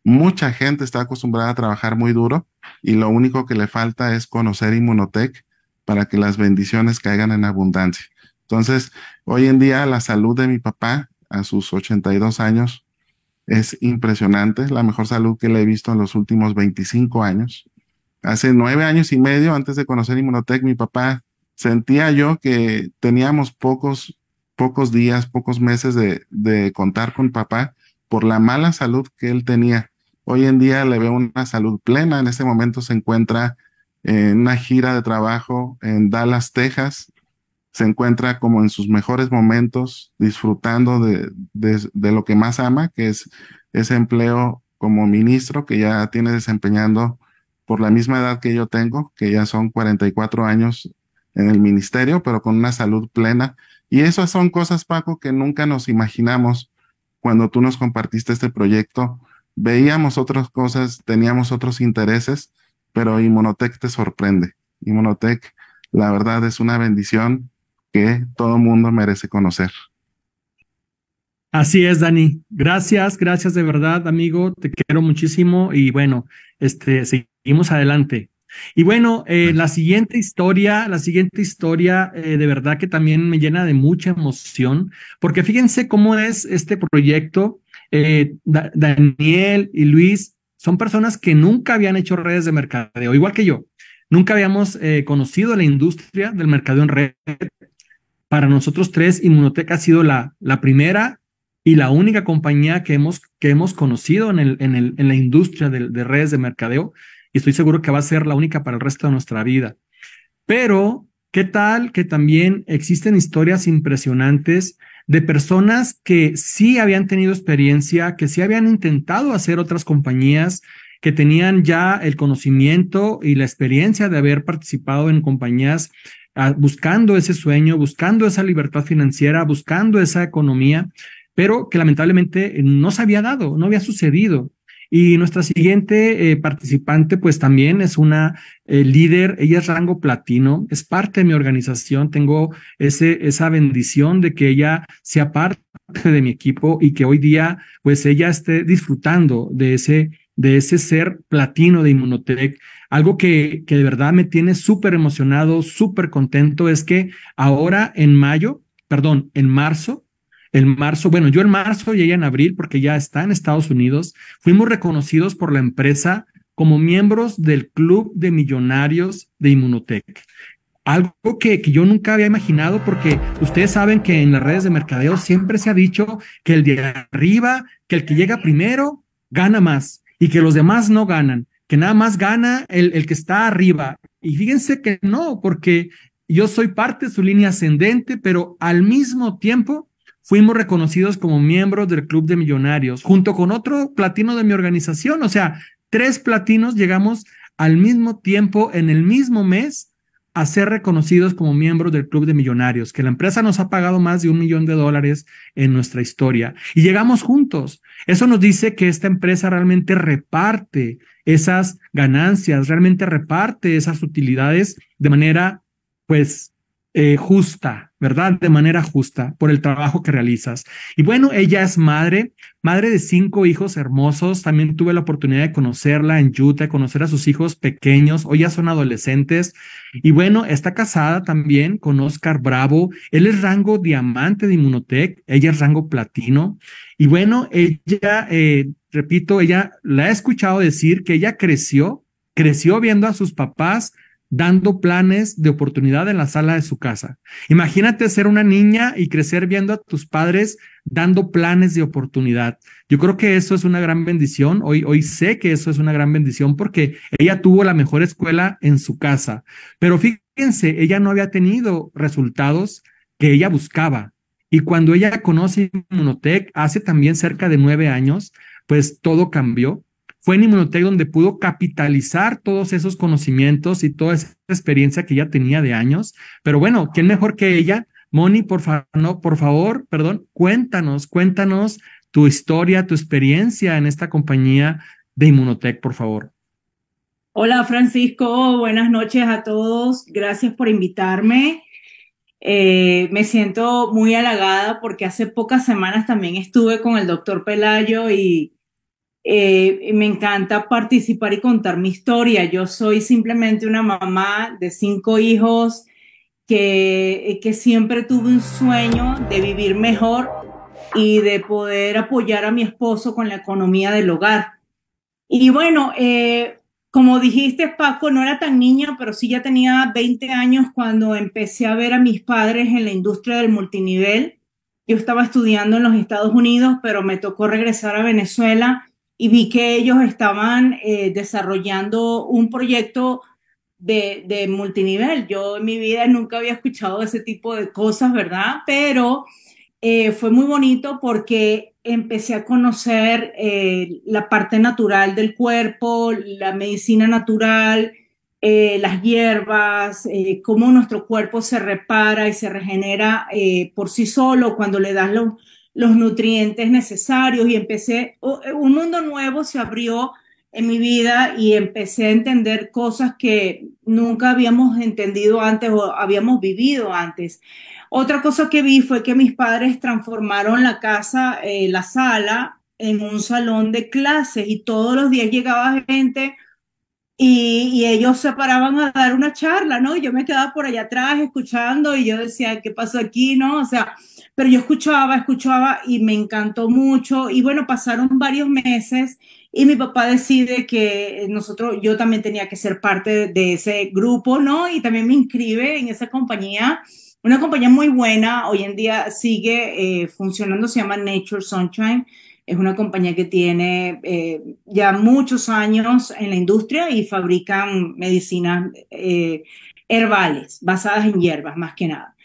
mucha gente está acostumbrada a trabajar muy duro y lo único que le falta es conocer Inmunotech para que las bendiciones caigan en abundancia. Entonces, hoy en día la salud de mi papá a sus 82 años es impresionante, la mejor salud que le he visto en los últimos 25 años. Hace nueve años y medio, antes de conocer Inmunotech, mi papá sentía yo que teníamos pocos pocos días, pocos meses de, contar con papá por la mala salud que él tenía. Hoy en día le veo una salud plena, en este momento se encuentra en una gira de trabajo en Dallas, Texas, se encuentra como en sus mejores momentos, disfrutando de, de, lo que más ama, que es ese empleo como ministro que ya tiene desempeñando por la misma edad que yo tengo, que ya son 44 años en el ministerio, pero con una salud plena y esas son cosas, Paco, que nunca nos imaginamos cuando tú nos compartiste este proyecto. Veíamos otras cosas, teníamos otros intereses, pero Inmunotech te sorprende. Inmunotech, la verdad, es una bendición que todo mundo merece conocer. Así es, Dani. Gracias, gracias de verdad, amigo. Te quiero muchísimo y bueno, este, seguimos adelante. Y eh, bueno, la siguiente historia, la siguiente historia eh, de verdad que también me llena de mucha emoción, porque fíjense cómo es este proyecto. Eh, Daniel y Luis son personas que nunca habían hecho redes de mercadeo, igual que yo. Nunca habíamos conocido la industria del mercadeo en red. Para nosotros tres, Inmunoteca ha sido la, primera y la única compañía que hemos, que hemos conocido en, el, en, el, en la industria de redes de mercadeo y estoy seguro que va a ser la única para el resto de nuestra vida. Pero, ¿qué tal que también existen historias impresionantes de personas que sí habían tenido experiencia, que sí habían intentado hacer otras compañías, que tenían ya el conocimiento y la experiencia de haber participado en compañías ah, buscando ese sueño, buscando esa libertad financiera, buscando esa economía, pero que lamentablemente no se había dado, no había sucedido. Y nuestra siguiente eh, participante, pues también es una eh, líder, ella es rango platino, es parte de mi organización, tengo ese, esa bendición de que ella sea parte de mi equipo y que hoy día, pues ella esté disfrutando de ese, de ese ser platino de Inmunotech. Algo que, que de verdad me tiene súper emocionado, súper contento, es que ahora en mayo, perdón, en marzo, en marzo, bueno, yo en marzo y ella en abril, porque ya está en Estados Unidos, fuimos reconocidos por la empresa como miembros del Club de Millonarios de Inmunotech. Algo que, yo nunca había imaginado porque ustedes saben que en las redes de mercadeo siempre se ha dicho que el de arriba, que el que llega primero, gana más y que los demás no ganan, que nada más gana el, el que está arriba. Y fíjense que no, porque yo soy parte de su línea ascendente, pero al mismo tiempo fuimos reconocidos como miembros del Club de Millonarios, junto con otro platino de mi organización. O sea, tres platinos llegamos al mismo tiempo, en el mismo mes, a ser reconocidos como miembros del Club de Millonarios, que la empresa nos ha pagado más de un millón de dólares en nuestra historia. Y llegamos juntos. Eso nos dice que esta empresa realmente reparte esas ganancias, realmente reparte esas utilidades de manera, pues, eh, justa, ¿verdad? De manera justa por el trabajo que realizas. Y bueno, ella es madre, madre de cinco hijos hermosos. También tuve la oportunidad de conocerla en Utah, conocer a sus hijos pequeños. Hoy ya son adolescentes. Y bueno, está casada también con Oscar Bravo. Él es rango diamante de Inmunotech. Ella es rango platino. Y bueno, ella, eh, repito, ella la ha escuchado decir que ella creció, creció viendo a sus papás dando planes de oportunidad en la sala de su casa. Imagínate ser una niña y crecer viendo a tus padres dando planes de oportunidad. Yo creo que eso es una gran bendición. Hoy, hoy sé que eso es una gran bendición porque ella tuvo la mejor escuela en su casa. Pero fíjense, ella no había tenido resultados que ella buscaba. Y cuando ella conoce Inmunotech hace también cerca de nueve años, pues todo cambió fue en Inmunotech donde pudo capitalizar todos esos conocimientos y toda esa experiencia que ya tenía de años. Pero bueno, ¿quién mejor que ella? Moni, por, no, por favor, perdón, cuéntanos, cuéntanos tu historia, tu experiencia en esta compañía de Inmunotech, por favor. Hola Francisco, buenas noches a todos. Gracias por invitarme. Eh, me siento muy halagada porque hace pocas semanas también estuve con el doctor Pelayo y eh, me encanta participar y contar mi historia. Yo soy simplemente una mamá de cinco hijos eh, que, siempre tuve un sueño de vivir mejor y de poder apoyar a mi esposo con la economía del hogar. Y bueno, eh, como dijiste, Paco, no era tan niña, pero sí ya tenía 20 años cuando empecé a ver a mis padres en la industria del multinivel. Yo estaba estudiando en los Estados Unidos, pero me tocó regresar a Venezuela y vi que ellos estaban eh, desarrollando un proyecto de, multinivel. Yo en mi vida nunca había escuchado ese tipo de cosas, ¿verdad? Pero eh, fue muy bonito porque empecé a conocer eh, la parte natural del cuerpo, la medicina natural, las hierbas, cómo nuestro cuerpo se repara y se regenera por sí solo cuando le das lo, los nutrientes necesarios y empecé, eh, un mundo nuevo se abrió en mi vida y empecé a entender cosas que nunca habíamos entendido antes o habíamos vivido antes. Otra cosa que vi fue que mis padres transformaron la casa, eh, la sala, en un salón de clases y todos los días llegaba gente y, ellos se paraban a dar una charla, ¿no? Yo me quedaba por allá atrás escuchando y yo decía, ¿qué pasó aquí, no? O sea, pero yo escuchaba, escuchaba y me encantó mucho. Y bueno, pasaron varios meses y mi papá decide que nosotros, yo también tenía que ser parte de ese grupo, ¿no? Y también me inscribe en esa compañía, una compañía muy buena, hoy en día sigue eh, funcionando, se llama Nature Sunshine es una compañía que tiene eh, ya muchos años en la industria y fabrican medicinas eh, herbales, basadas en hierbas más que nada.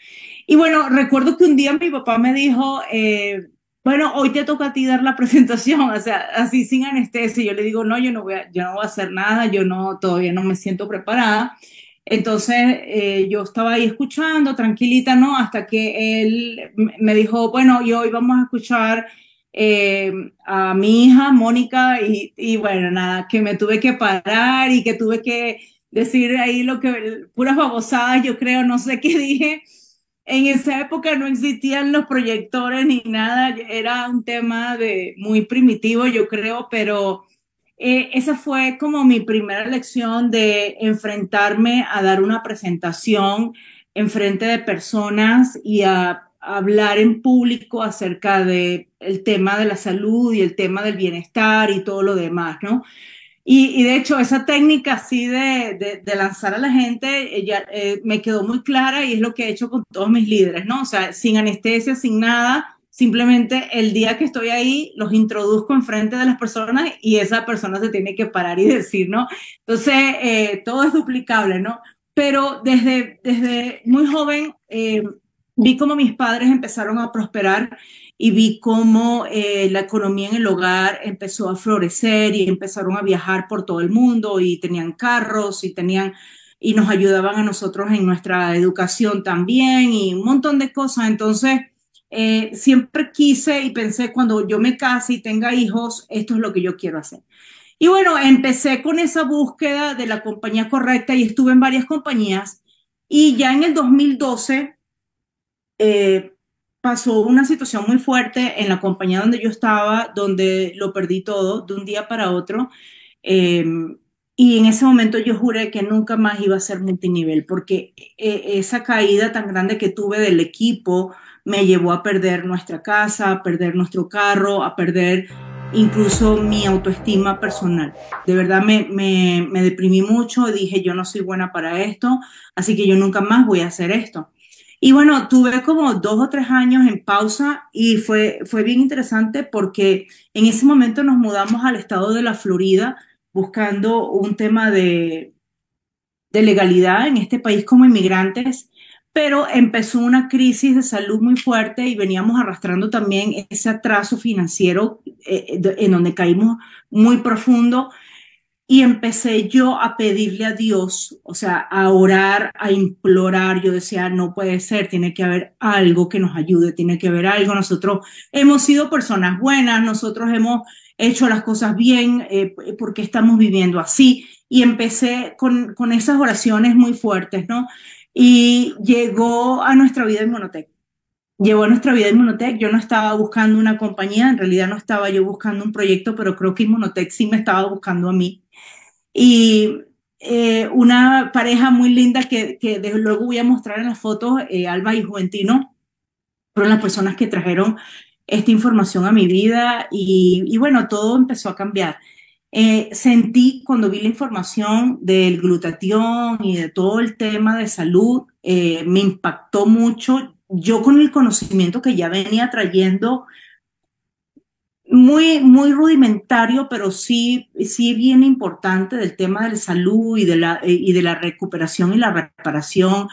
Y bueno, recuerdo que un día mi papá me dijo, eh, bueno, hoy te toca a ti dar la presentación, o sea, así sin anestesia. Yo le digo, no, yo no voy a, yo no voy a hacer nada, yo no, todavía no me siento preparada. Entonces yo estaba ahí escuchando, tranquilita, ¿no? Hasta que él me dijo, bueno, y hoy vamos a escuchar eh, a mi hija Mónica y, y, bueno, nada, que me tuve que parar y que tuve que decir ahí lo que, puras babosadas, yo creo, no sé qué dije. En esa época no existían los proyectores ni nada, era un tema de muy primitivo, yo creo, pero eh, esa fue como mi primera lección de enfrentarme a dar una presentación en frente de personas y a hablar en público acerca del el tema de la salud y el tema del bienestar y todo lo demás, ¿no? Y, de hecho, esa técnica así de, de, lanzar a la gente ella, eh, me quedó muy clara y es lo que he hecho con todos mis líderes, ¿no? O sea, sin anestesia, sin nada, simplemente el día que estoy ahí los introduzco enfrente de las personas y esa persona se tiene que parar y decir, ¿no? Entonces, eh, todo es duplicable, ¿no? Pero desde, desde muy joven... Eh, vi cómo mis padres empezaron a prosperar y vi cómo eh, la economía en el hogar empezó a florecer y empezaron a viajar por todo el mundo y tenían carros y tenían y nos ayudaban a nosotros en nuestra educación también y un montón de cosas. Entonces, eh, siempre quise y pensé cuando yo me case y tenga hijos, esto es lo que yo quiero hacer. Y bueno, empecé con esa búsqueda de la compañía correcta y estuve en varias compañías y ya en el 2012 eh, pasó una situación muy fuerte en la compañía donde yo estaba, donde lo perdí todo de un día para otro. Eh, y en ese momento yo juré que nunca más iba a ser multinivel, porque e-, esa caída tan grande que tuve del equipo me llevó a perder nuestra casa, a perder nuestro carro, a perder incluso mi autoestima personal. De verdad me, me deprimí mucho, dije yo no soy buena para esto, así que yo nunca más voy a hacer esto. Y bueno, tuve como dos o tres años en pausa y fue, fue bien interesante porque en ese momento nos mudamos al estado de la Florida buscando un tema de, de legalidad en este país como inmigrantes, pero empezó una crisis de salud muy fuerte y veníamos arrastrando también ese atraso financiero eh, en donde caímos muy profundo. Y empecé yo a pedirle a Dios, o sea, a orar, a implorar. Yo decía, no puede ser, tiene que haber algo que nos ayude, tiene que haber algo. Nosotros hemos sido personas buenas, nosotros hemos hecho las cosas bien, eh, porque estamos viviendo así. Y empecé con, esas oraciones muy fuertes, ¿no? Y llegó a nuestra vida en Monotec Llegó a nuestra vida en monotec Yo no estaba buscando una compañía, en realidad no estaba yo buscando un proyecto, pero creo que monotec sí me estaba buscando a mí. Y eh, una pareja muy linda que, que luego voy a mostrar en las fotos, eh, Alba y Juventino, fueron las personas que trajeron esta información a mi vida y, bueno, todo empezó a cambiar. Eh, sentí cuando vi la información del glutatión y de todo el tema de salud, eh, me impactó mucho. Yo con el conocimiento que ya venía trayendo muy, muy rudimentario, pero sí, sí bien importante del tema de la salud y de la, eh, y de la recuperación y la reparación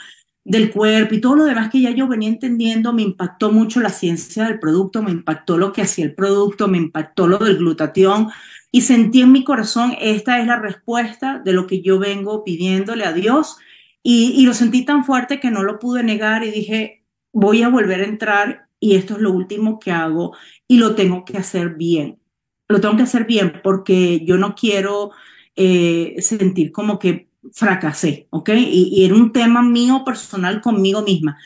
del cuerpo y todo lo demás que ya yo venía entendiendo, me impactó mucho la ciencia del producto, me impactó lo que hacía el producto, me impactó lo del glutatión y sentí en mi corazón, esta es la respuesta de lo que yo vengo pidiéndole a Dios y, y lo sentí tan fuerte que no lo pude negar y dije, voy a volver a entrar y esto es lo último que hago y lo tengo que hacer bien. Lo tengo que hacer bien porque yo no quiero eh, sentir como que fracasé, ¿ok? Y, era un tema mío personal conmigo misma.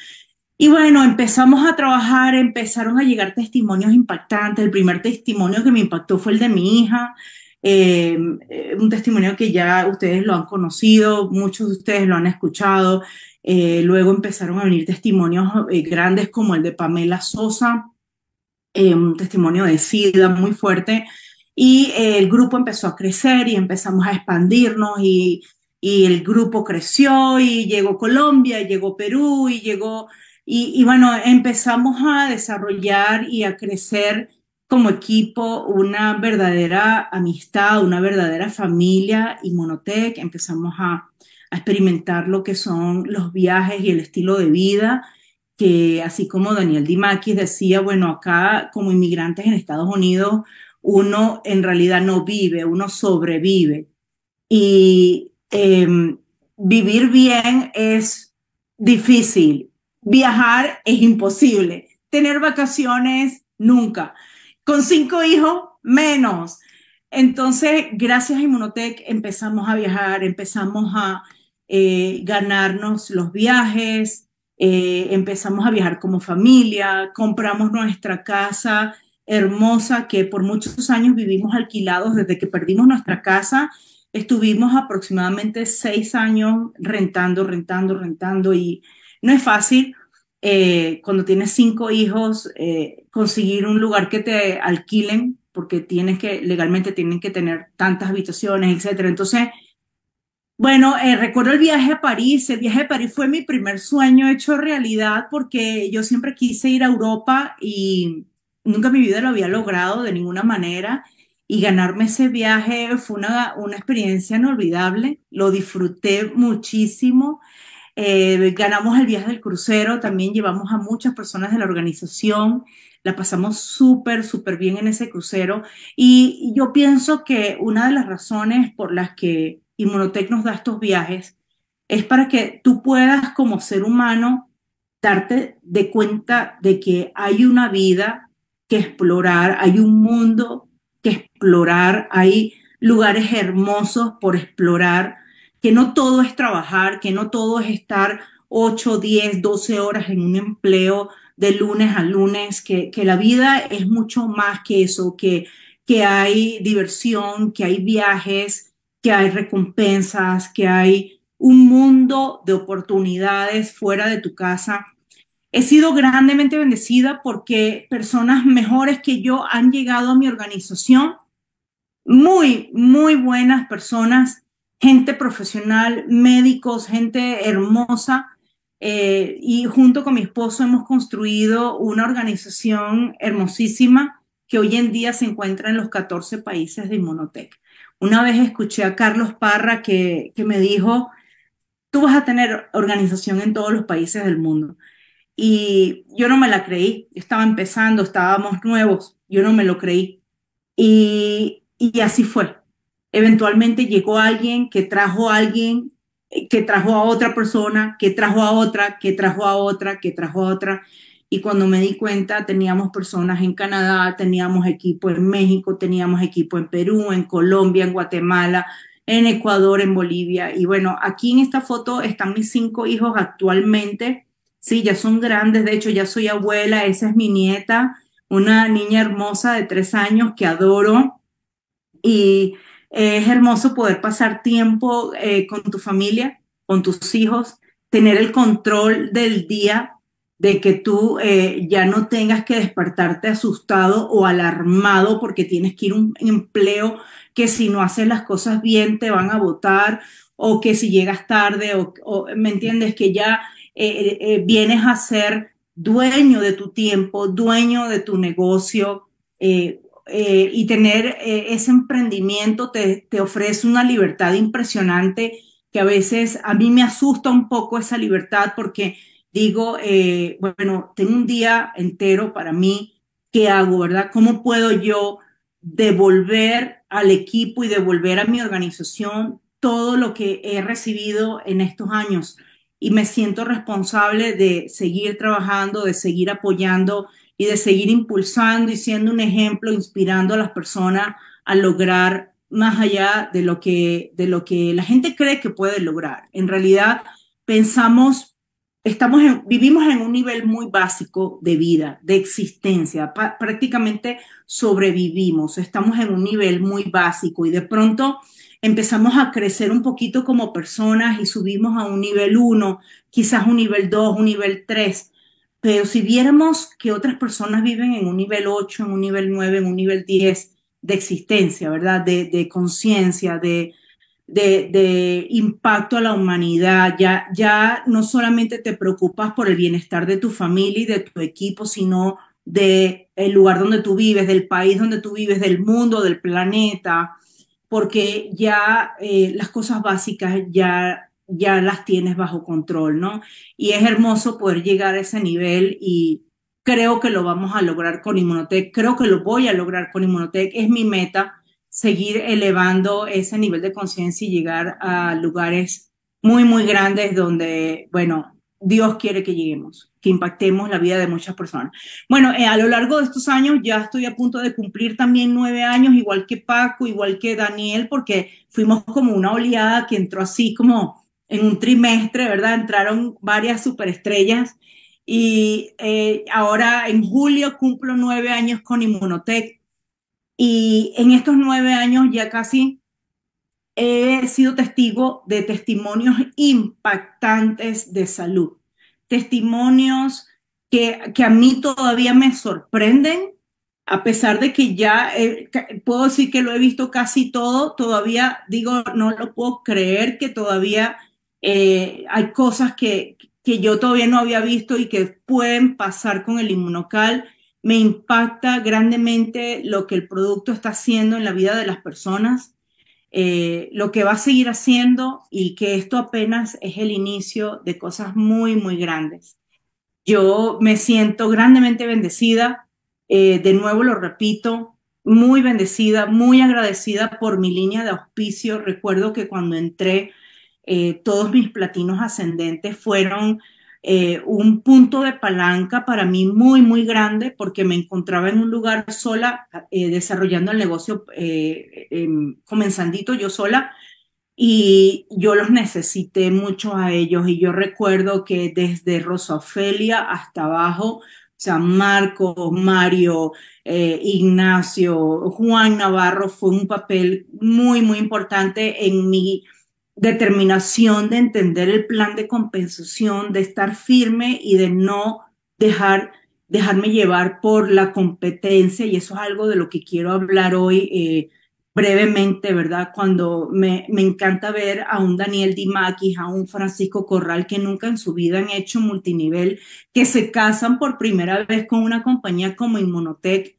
Y bueno, empezamos a trabajar, empezaron a llegar testimonios impactantes. El primer testimonio que me impactó fue el de mi hija, em, eh, un testimonio que ya ustedes lo han conocido, muchos de ustedes lo han escuchado. Eh, luego empezaron a venir testimonios eh, grandes como el de Pamela Sosa, eh, un testimonio de SIDA muy fuerte. Y el grupo empezó a crecer y empezamos a expandirnos y, y el grupo creció y llegó Colombia, y llegó Perú y llegó... Y, y bueno, empezamos a desarrollar y a crecer como equipo una verdadera amistad, una verdadera familia y Monotec. Empezamos a, a experimentar lo que son los viajes y el estilo de vida, que así como Daniel Dimakis decía, bueno, acá como inmigrantes en Estados Unidos, uno en realidad no vive, uno sobrevive. Y em, vivir bien es difícil, viajar es imposible, tener vacaciones nunca, con cinco hijos menos. Entonces, gracias a Inmunotech empezamos a viajar, empezamos a eh, ganarnos los viajes, eh, empezamos a viajar como familia, compramos nuestra casa hermosa que por muchos años vivimos alquilados desde que perdimos nuestra casa. Estuvimos aproximadamente seis años rentando, rentando, rentando y no es fácil eh, cuando tienes cinco hijos conseguir un lugar que te alquilen porque tienes que legalmente tienen que tener tantas habitaciones, etcétera. Entonces, bueno, eh, recuerdo el viaje a París. El viaje a París fue mi primer sueño hecho realidad porque yo siempre quise ir a Europa y nunca en mi vida lo había logrado de ninguna manera. Y ganarme ese viaje fue una, experiencia inolvidable. Lo disfruté muchísimo. Eh, ganamos el viaje del crucero, también llevamos a muchas personas de la organización. La pasamos súper, súper bien en ese crucero. Y yo pienso que una de las razones por las que y Monotech nos da estos viajes, es para que tú puedas como ser humano darte de cuenta de que hay una vida que explorar, hay un mundo que explorar, hay lugares hermosos por explorar, que no todo es trabajar, que no todo es estar 8, 10, 12 horas en un empleo de lunes a lunes, que, que la vida es mucho más que eso, que, que hay diversión, que hay viajes, que hay recompensas, que hay un mundo de oportunidades fuera de tu casa. He sido grandemente bendecida porque personas mejores que yo han llegado a mi organización, muy, muy buenas personas, gente profesional, médicos, gente hermosa. Eh, y junto con mi esposo hemos construido una organización hermosísima que hoy en día se encuentra en los 14 países de Inmunotech. Una vez escuché a Carlos Parra que, que me dijo, tú vas a tener organización en todos los países del mundo. Y yo no me la creí, estaba empezando, estábamos nuevos, yo no me lo creí. Y, así fue. Eventualmente llegó alguien que trajo a alguien, eh, que trajo a otra persona, que trajo a otra, que trajo a otra. Que trajo a otra y cuando me di cuenta, teníamos personas en Canadá, teníamos equipo en México, teníamos equipo en Perú, en Colombia, en Guatemala, en Ecuador, en Bolivia. Y bueno, aquí en esta foto están mis cinco hijos actualmente. Sí, ya son grandes, de hecho ya soy abuela, esa es mi nieta, una niña hermosa de tres años que adoro. Y es hermoso poder pasar tiempo eh, con tu familia, con tus hijos, tener el control del día, de que tú eh, ya no tengas que despertarte asustado o alarmado porque tienes que ir a un empleo que si no haces las cosas bien te van a votar o que si llegas tarde o, me entiendes que ya eh, eh, vienes a ser dueño de tu tiempo, dueño de tu negocio y tener ese emprendimiento te, te ofrece una libertad impresionante que a veces a mí me asusta un poco esa libertad porque digo, eh, bueno, tengo un día entero para mí, ¿qué hago, verdad? ¿Cómo puedo yo devolver al equipo y devolver a mi organización todo lo que he recibido en estos años? Y me siento responsable de seguir trabajando, de seguir apoyando y de seguir impulsando y siendo un ejemplo, inspirando a las personas a lograr más allá de lo que, de lo que la gente cree que puede lograr. En realidad, pensamos estamos vivimos en un nivel muy básico de vida, de existencia, prácticamente sobrevivimos, estamos en un nivel muy básico y de pronto empezamos a crecer un poquito como personas y subimos a un nivel 1, quizás un nivel 2, un nivel 3, pero si viéramos que otras personas viven en un nivel 8, en un nivel 9, en un nivel 10 de existencia, ¿verdad? de conciencia, de, de, impacto a la humanidad. Ya, ya no solamente te preocupas por el bienestar de tu familia y de tu equipo, sino del el lugar donde tú vives, del país donde tú vives, del mundo, del planeta, porque ya eh, las cosas básicas ya, ya las tienes bajo control, ¿no? Y es hermoso poder llegar a ese nivel y creo que lo vamos a lograr con Inmunotech, creo que lo voy a lograr con Inmunotech, es mi meta seguir elevando ese nivel de conciencia y llegar a lugares muy, muy grandes donde, bueno, Dios quiere que lleguemos, que impactemos la vida de muchas personas. Bueno, eh, a lo largo de estos años ya estoy a punto de cumplir también nueve años, igual que Paco, igual que Daniel, porque fuimos como una oleada que entró así como en un trimestre, ¿verdad? Entraron varias superestrellas y eh, ahora en julio cumplo nueve años con Inmunotech y en estos nueve años ya casi he sido testigo de testimonios impactantes de salud, testimonios que, que a mí todavía me sorprenden, a pesar de que ya eh, puedo decir que lo he visto casi todo, todavía digo, no lo puedo creer que todavía eh, hay cosas que, que yo todavía no había visto y que pueden pasar con el inmunocal me impacta grandemente lo que el producto está haciendo en la vida de las personas, eh, lo que va a seguir haciendo y que esto apenas es el inicio de cosas muy, muy grandes. Yo me siento grandemente bendecida, eh, de nuevo lo repito, muy bendecida, muy agradecida por mi línea de auspicio. Recuerdo que cuando entré, eh, todos mis platinos ascendentes fueron eh, un punto de palanca para mí muy, muy grande porque me encontraba en un lugar sola eh, desarrollando el negocio, eh, em, comenzandito yo sola, y yo los necesité mucho a ellos. Y yo recuerdo que desde Ofelia hasta abajo, o sea, Marco, Mario, Ignacio, Juan Navarro fue un papel muy, muy importante en mi determinación de entender el plan de compensación, de estar firme y de no dejar, dejarme llevar por la competencia. Y eso es algo de lo que quiero hablar hoy eh, brevemente, ¿verdad? Cuando me, encanta ver a un Daniel Dimakis, a un Francisco Corral, que nunca en su vida han hecho multinivel, que se casan por primera vez con una compañía como Inmunotech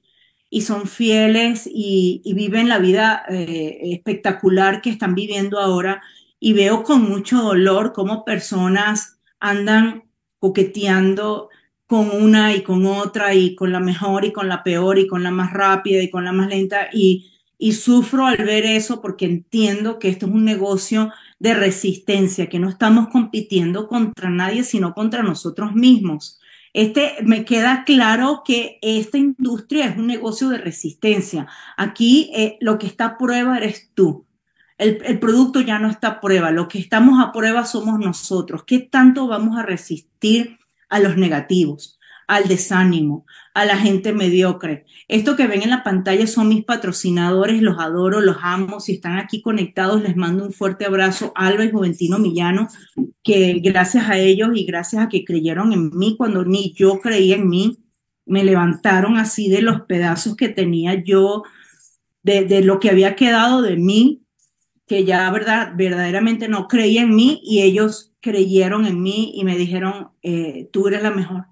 y son fieles y, viven la vida eh, espectacular que están viviendo ahora y veo con mucho dolor cómo personas andan coqueteando con una y con otra y con la mejor y con la peor y con la más rápida y con la más lenta y, sufro al ver eso porque entiendo que esto es un negocio de resistencia, que no estamos compitiendo contra nadie sino contra nosotros mismos. Este, me queda claro que esta industria es un negocio de resistencia. Aquí eh, lo que está a prueba eres tú el, producto ya no está a prueba, lo que estamos a prueba somos nosotros. ¿Qué tanto vamos a resistir a los negativos, al desánimo, a la gente mediocre? Esto que ven en la pantalla son mis patrocinadores, los adoro, los amo. Si están aquí conectados, les mando un fuerte abrazo, Alba y Juventino Millano, que gracias a ellos y gracias a que creyeron en mí cuando ni yo creía en mí, me levantaron así de los pedazos que tenía yo, de, de lo que había quedado de mí que ya verdad, verdaderamente no creía en mí y ellos creyeron en mí y me dijeron, eh, tú eres la mejor,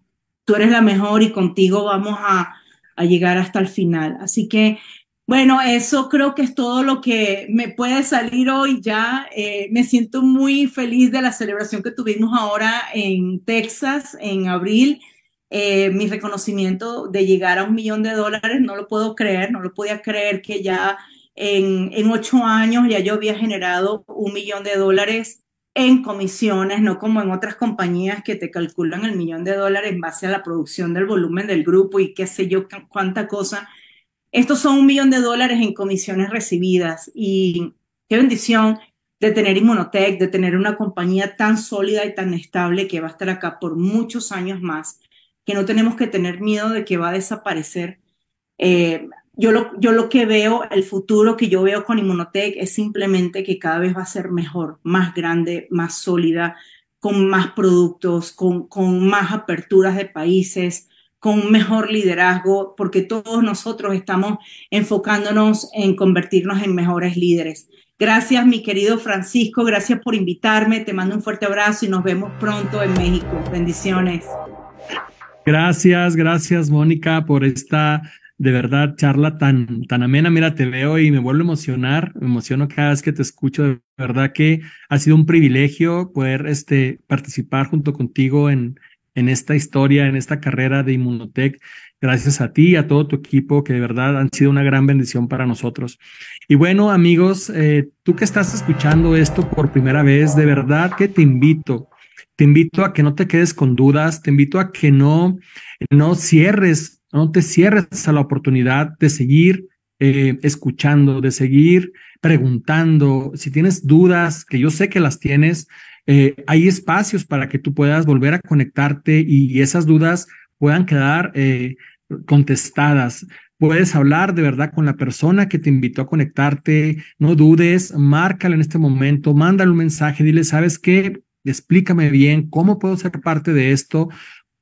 tú eres la mejor y contigo vamos a, llegar hasta el final. Así que bueno, eso creo que es todo lo que me puede salir hoy ya. Eh, me siento muy feliz de la celebración que tuvimos ahora en Texas en abril. Eh, mi reconocimiento de llegar a un millón de dólares, no lo puedo creer, no lo podía creer que ya en, ocho años ya yo había generado un millón de dólares en comisiones, no como en otras compañías que te calculan el millón de dólares en base a la producción del volumen del grupo y qué sé yo, cuánta cosa. Estos son un millón de dólares en comisiones recibidas y qué bendición de tener Inmunotech, de tener una compañía tan sólida y tan estable que va a estar acá por muchos años más, que no tenemos que tener miedo de que va a desaparecer. Eh, yo lo, yo lo que veo, el futuro que yo veo con Inmunotech es simplemente que cada vez va a ser mejor, más grande, más sólida, con más productos, con, con más aperturas de países, con mejor liderazgo, porque todos nosotros estamos enfocándonos en convertirnos en mejores líderes. Gracias, mi querido Francisco, gracias por invitarme, te mando un fuerte abrazo y nos vemos pronto en México. Bendiciones. Gracias, gracias, Mónica, por esta de verdad, charla tan, tan amena. Mira, te veo y me vuelvo a emocionar, me emociono cada vez que te escucho. De verdad que ha sido un privilegio poder este, participar junto contigo en, en esta historia, en esta carrera de Inmunotech. Gracias a ti y a todo tu equipo, que de verdad han sido una gran bendición para nosotros. Y bueno, amigos, eh, tú que estás escuchando esto por primera vez, de verdad que te invito. Te invito a que no te quedes con dudas, te invito a que no, no cierres no te cierres a la oportunidad de seguir eh, escuchando, de seguir preguntando. Si tienes dudas, que yo sé que las tienes, eh, hay espacios para que tú puedas volver a conectarte y esas dudas puedan quedar eh, contestadas. Puedes hablar de verdad con la persona que te invitó a conectarte. No dudes, márcale en este momento, mándale un mensaje, dile, ¿sabes qué? Explícame bien cómo puedo ser parte de esto,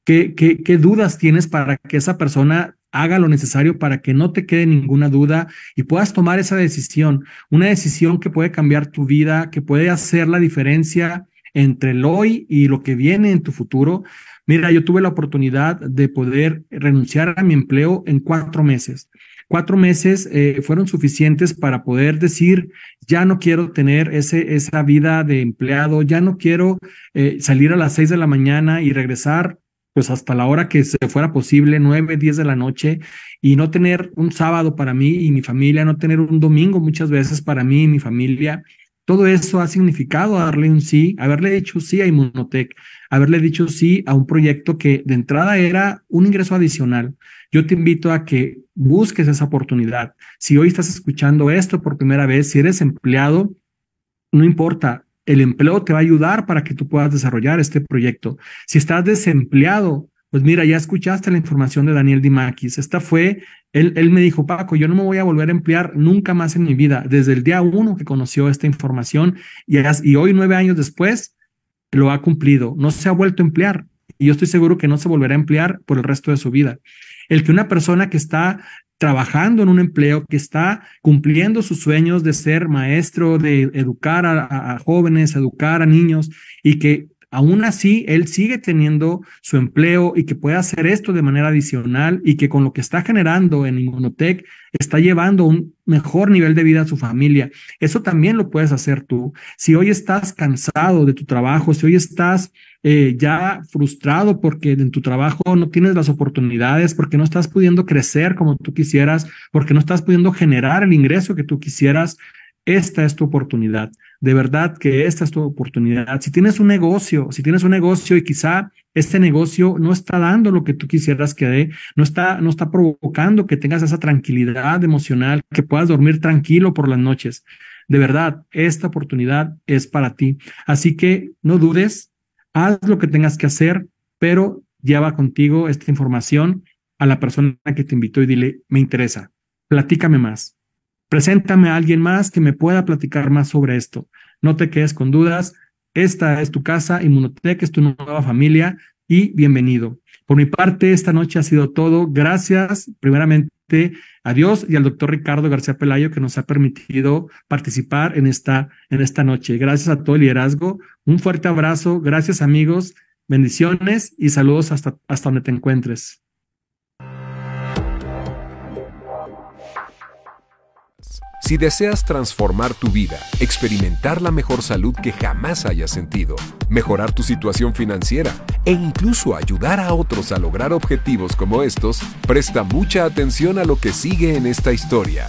¿Qué, dudas tienes para que esa persona haga lo necesario para que no te quede ninguna duda y puedas tomar esa decisión, una decisión que puede cambiar tu vida, que puede hacer la diferencia entre el hoy y lo que viene en tu futuro. Mira, yo tuve la oportunidad de poder renunciar a mi empleo en cuatro meses. Cuatro meses eh, fueron suficientes para poder decir, ya no quiero tener ese, esa vida de empleado, ya no quiero eh, salir a las seis de la mañana y regresar pues hasta la hora que se fuera posible, nueve diez de la noche, y no tener un sábado para mí y mi familia, no tener un domingo muchas veces para mí y mi familia. Todo eso ha significado darle un sí, haberle dicho sí a Inmunotech, haberle dicho sí a un proyecto que de entrada era un ingreso adicional. Yo te invito a que busques esa oportunidad. Si hoy estás escuchando esto por primera vez, si eres empleado, no importa, el empleo te va a ayudar para que tú puedas desarrollar este proyecto. Si estás desempleado, pues mira, ya escuchaste la información de Daniel Dimakis. Esta fue, él, él me dijo, Paco, yo no me voy a volver a emplear nunca más en mi vida. Desde el día uno que conoció esta información y hoy, nueve años después, lo ha cumplido. No se ha vuelto a emplear y yo estoy seguro que no se volverá a emplear por el resto de su vida. El que una persona que está trabajando en un empleo, que está cumpliendo sus sueños de ser maestro, de educar a, jóvenes, educar a niños y que aún así él sigue teniendo su empleo y que puede hacer esto de manera adicional y que con lo que está generando en Inmunotech está llevando un mejor nivel de vida a su familia. Eso también lo puedes hacer tú. Si hoy estás cansado de tu trabajo, si hoy estás eh, ya frustrado porque en tu trabajo no tienes las oportunidades, porque no estás pudiendo crecer como tú quisieras, porque no estás pudiendo generar el ingreso que tú quisieras, esta es tu oportunidad. De verdad que esta es tu oportunidad. Si tienes un negocio, si tienes un negocio y quizá este negocio no está dando lo que tú quisieras que dé, no está, no está provocando que tengas esa tranquilidad emocional, que puedas dormir tranquilo por las noches. De verdad, esta oportunidad es para ti. Así que no dudes, haz lo que tengas que hacer, pero lleva contigo esta información a la persona que te invitó y dile, me interesa, platícame más. Preséntame a alguien más que me pueda platicar más sobre esto. No te quedes con dudas. Esta es tu casa, Inmunotech es tu nueva familia y bienvenido. Por mi parte, esta noche ha sido todo. Gracias, primeramente, a Dios y al doctor Ricardo García Pelayo que nos ha permitido participar en esta, en esta noche. Gracias a todo el liderazgo. Un fuerte abrazo. Gracias, amigos. Bendiciones y saludos hasta, hasta donde te encuentres. Si deseas transformar tu vida, experimentar la mejor salud que jamás hayas sentido, mejorar tu situación financiera e incluso ayudar a otros a lograr objetivos como estos, presta mucha atención a lo que sigue en esta historia.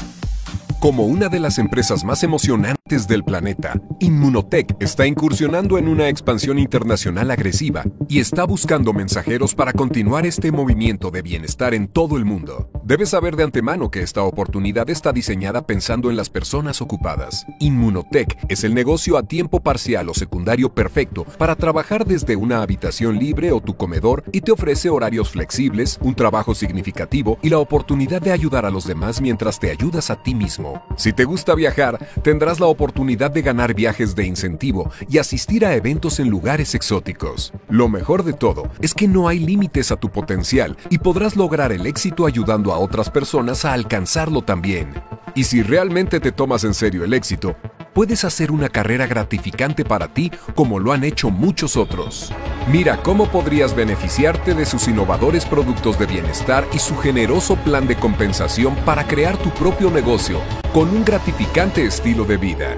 Como una de las empresas más emocionantes del planeta, Inmunotech está incursionando en una expansión internacional agresiva y está buscando mensajeros para continuar este movimiento de bienestar en todo el mundo. Debes saber de antemano que esta oportunidad está diseñada pensando en las personas ocupadas. Inmunotech es el negocio a tiempo parcial o secundario perfecto para trabajar desde una habitación libre o tu comedor y te ofrece horarios flexibles, un trabajo significativo y la oportunidad de ayudar a los demás mientras te ayudas a ti mismo. Si te gusta viajar, tendrás la oportunidad de ganar viajes de incentivo y asistir a eventos en lugares exóticos. Lo mejor de todo es que no hay límites a tu potencial y podrás lograr el éxito ayudando a otras personas a alcanzarlo también. Y si realmente te tomas en serio el éxito, puedes hacer una carrera gratificante para ti como lo han hecho muchos otros. Mira cómo podrías beneficiarte de sus innovadores productos de bienestar y su generoso plan de compensación para crear tu propio negocio con un gratificante estilo de vida.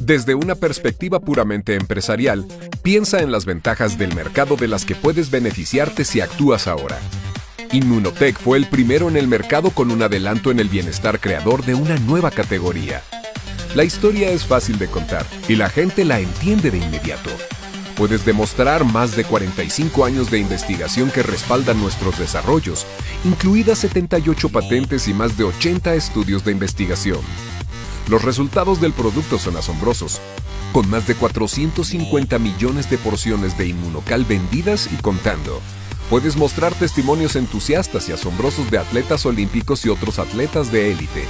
Desde una perspectiva puramente empresarial, piensa en las ventajas del mercado de las que puedes beneficiarte si actúas ahora. Inmunotech fue el primero en el mercado con un adelanto en el bienestar creador de una nueva categoría. La historia es fácil de contar y la gente la entiende de inmediato puedes demostrar más de 45 años de investigación que respaldan nuestros desarrollos, incluidas 78 patentes y más de 80 estudios de investigación. Los resultados del producto son asombrosos, con más de 450 millones de porciones de inmunocal vendidas y contando. Puedes mostrar testimonios entusiastas y asombrosos de atletas olímpicos y otros atletas de élite.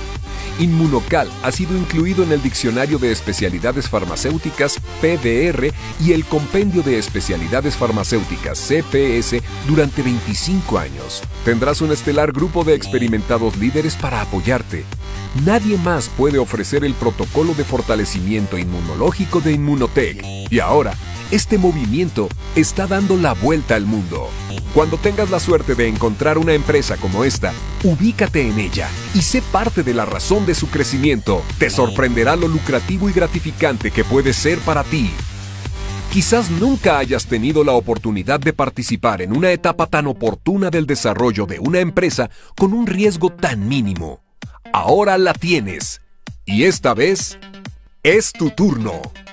Inmunocal ha sido incluido en el Diccionario de Especialidades Farmacéuticas PDR y el Compendio de Especialidades Farmacéuticas CPS durante 25 años. Tendrás un estelar grupo de experimentados líderes para apoyarte. Nadie más puede ofrecer el protocolo de fortalecimiento inmunológico de Inmunotech. Y ahora, este movimiento está dando la vuelta al mundo. Cuando tengas la suerte de encontrar una empresa como esta, ubícate en ella y sé parte de la razón de su crecimiento. Te sorprenderá lo lucrativo y gratificante que puede ser para ti. Quizás nunca hayas tenido la oportunidad de participar en una etapa tan oportuna del desarrollo de una empresa con un riesgo tan mínimo. Ahora la tienes. Y esta vez es tu turno.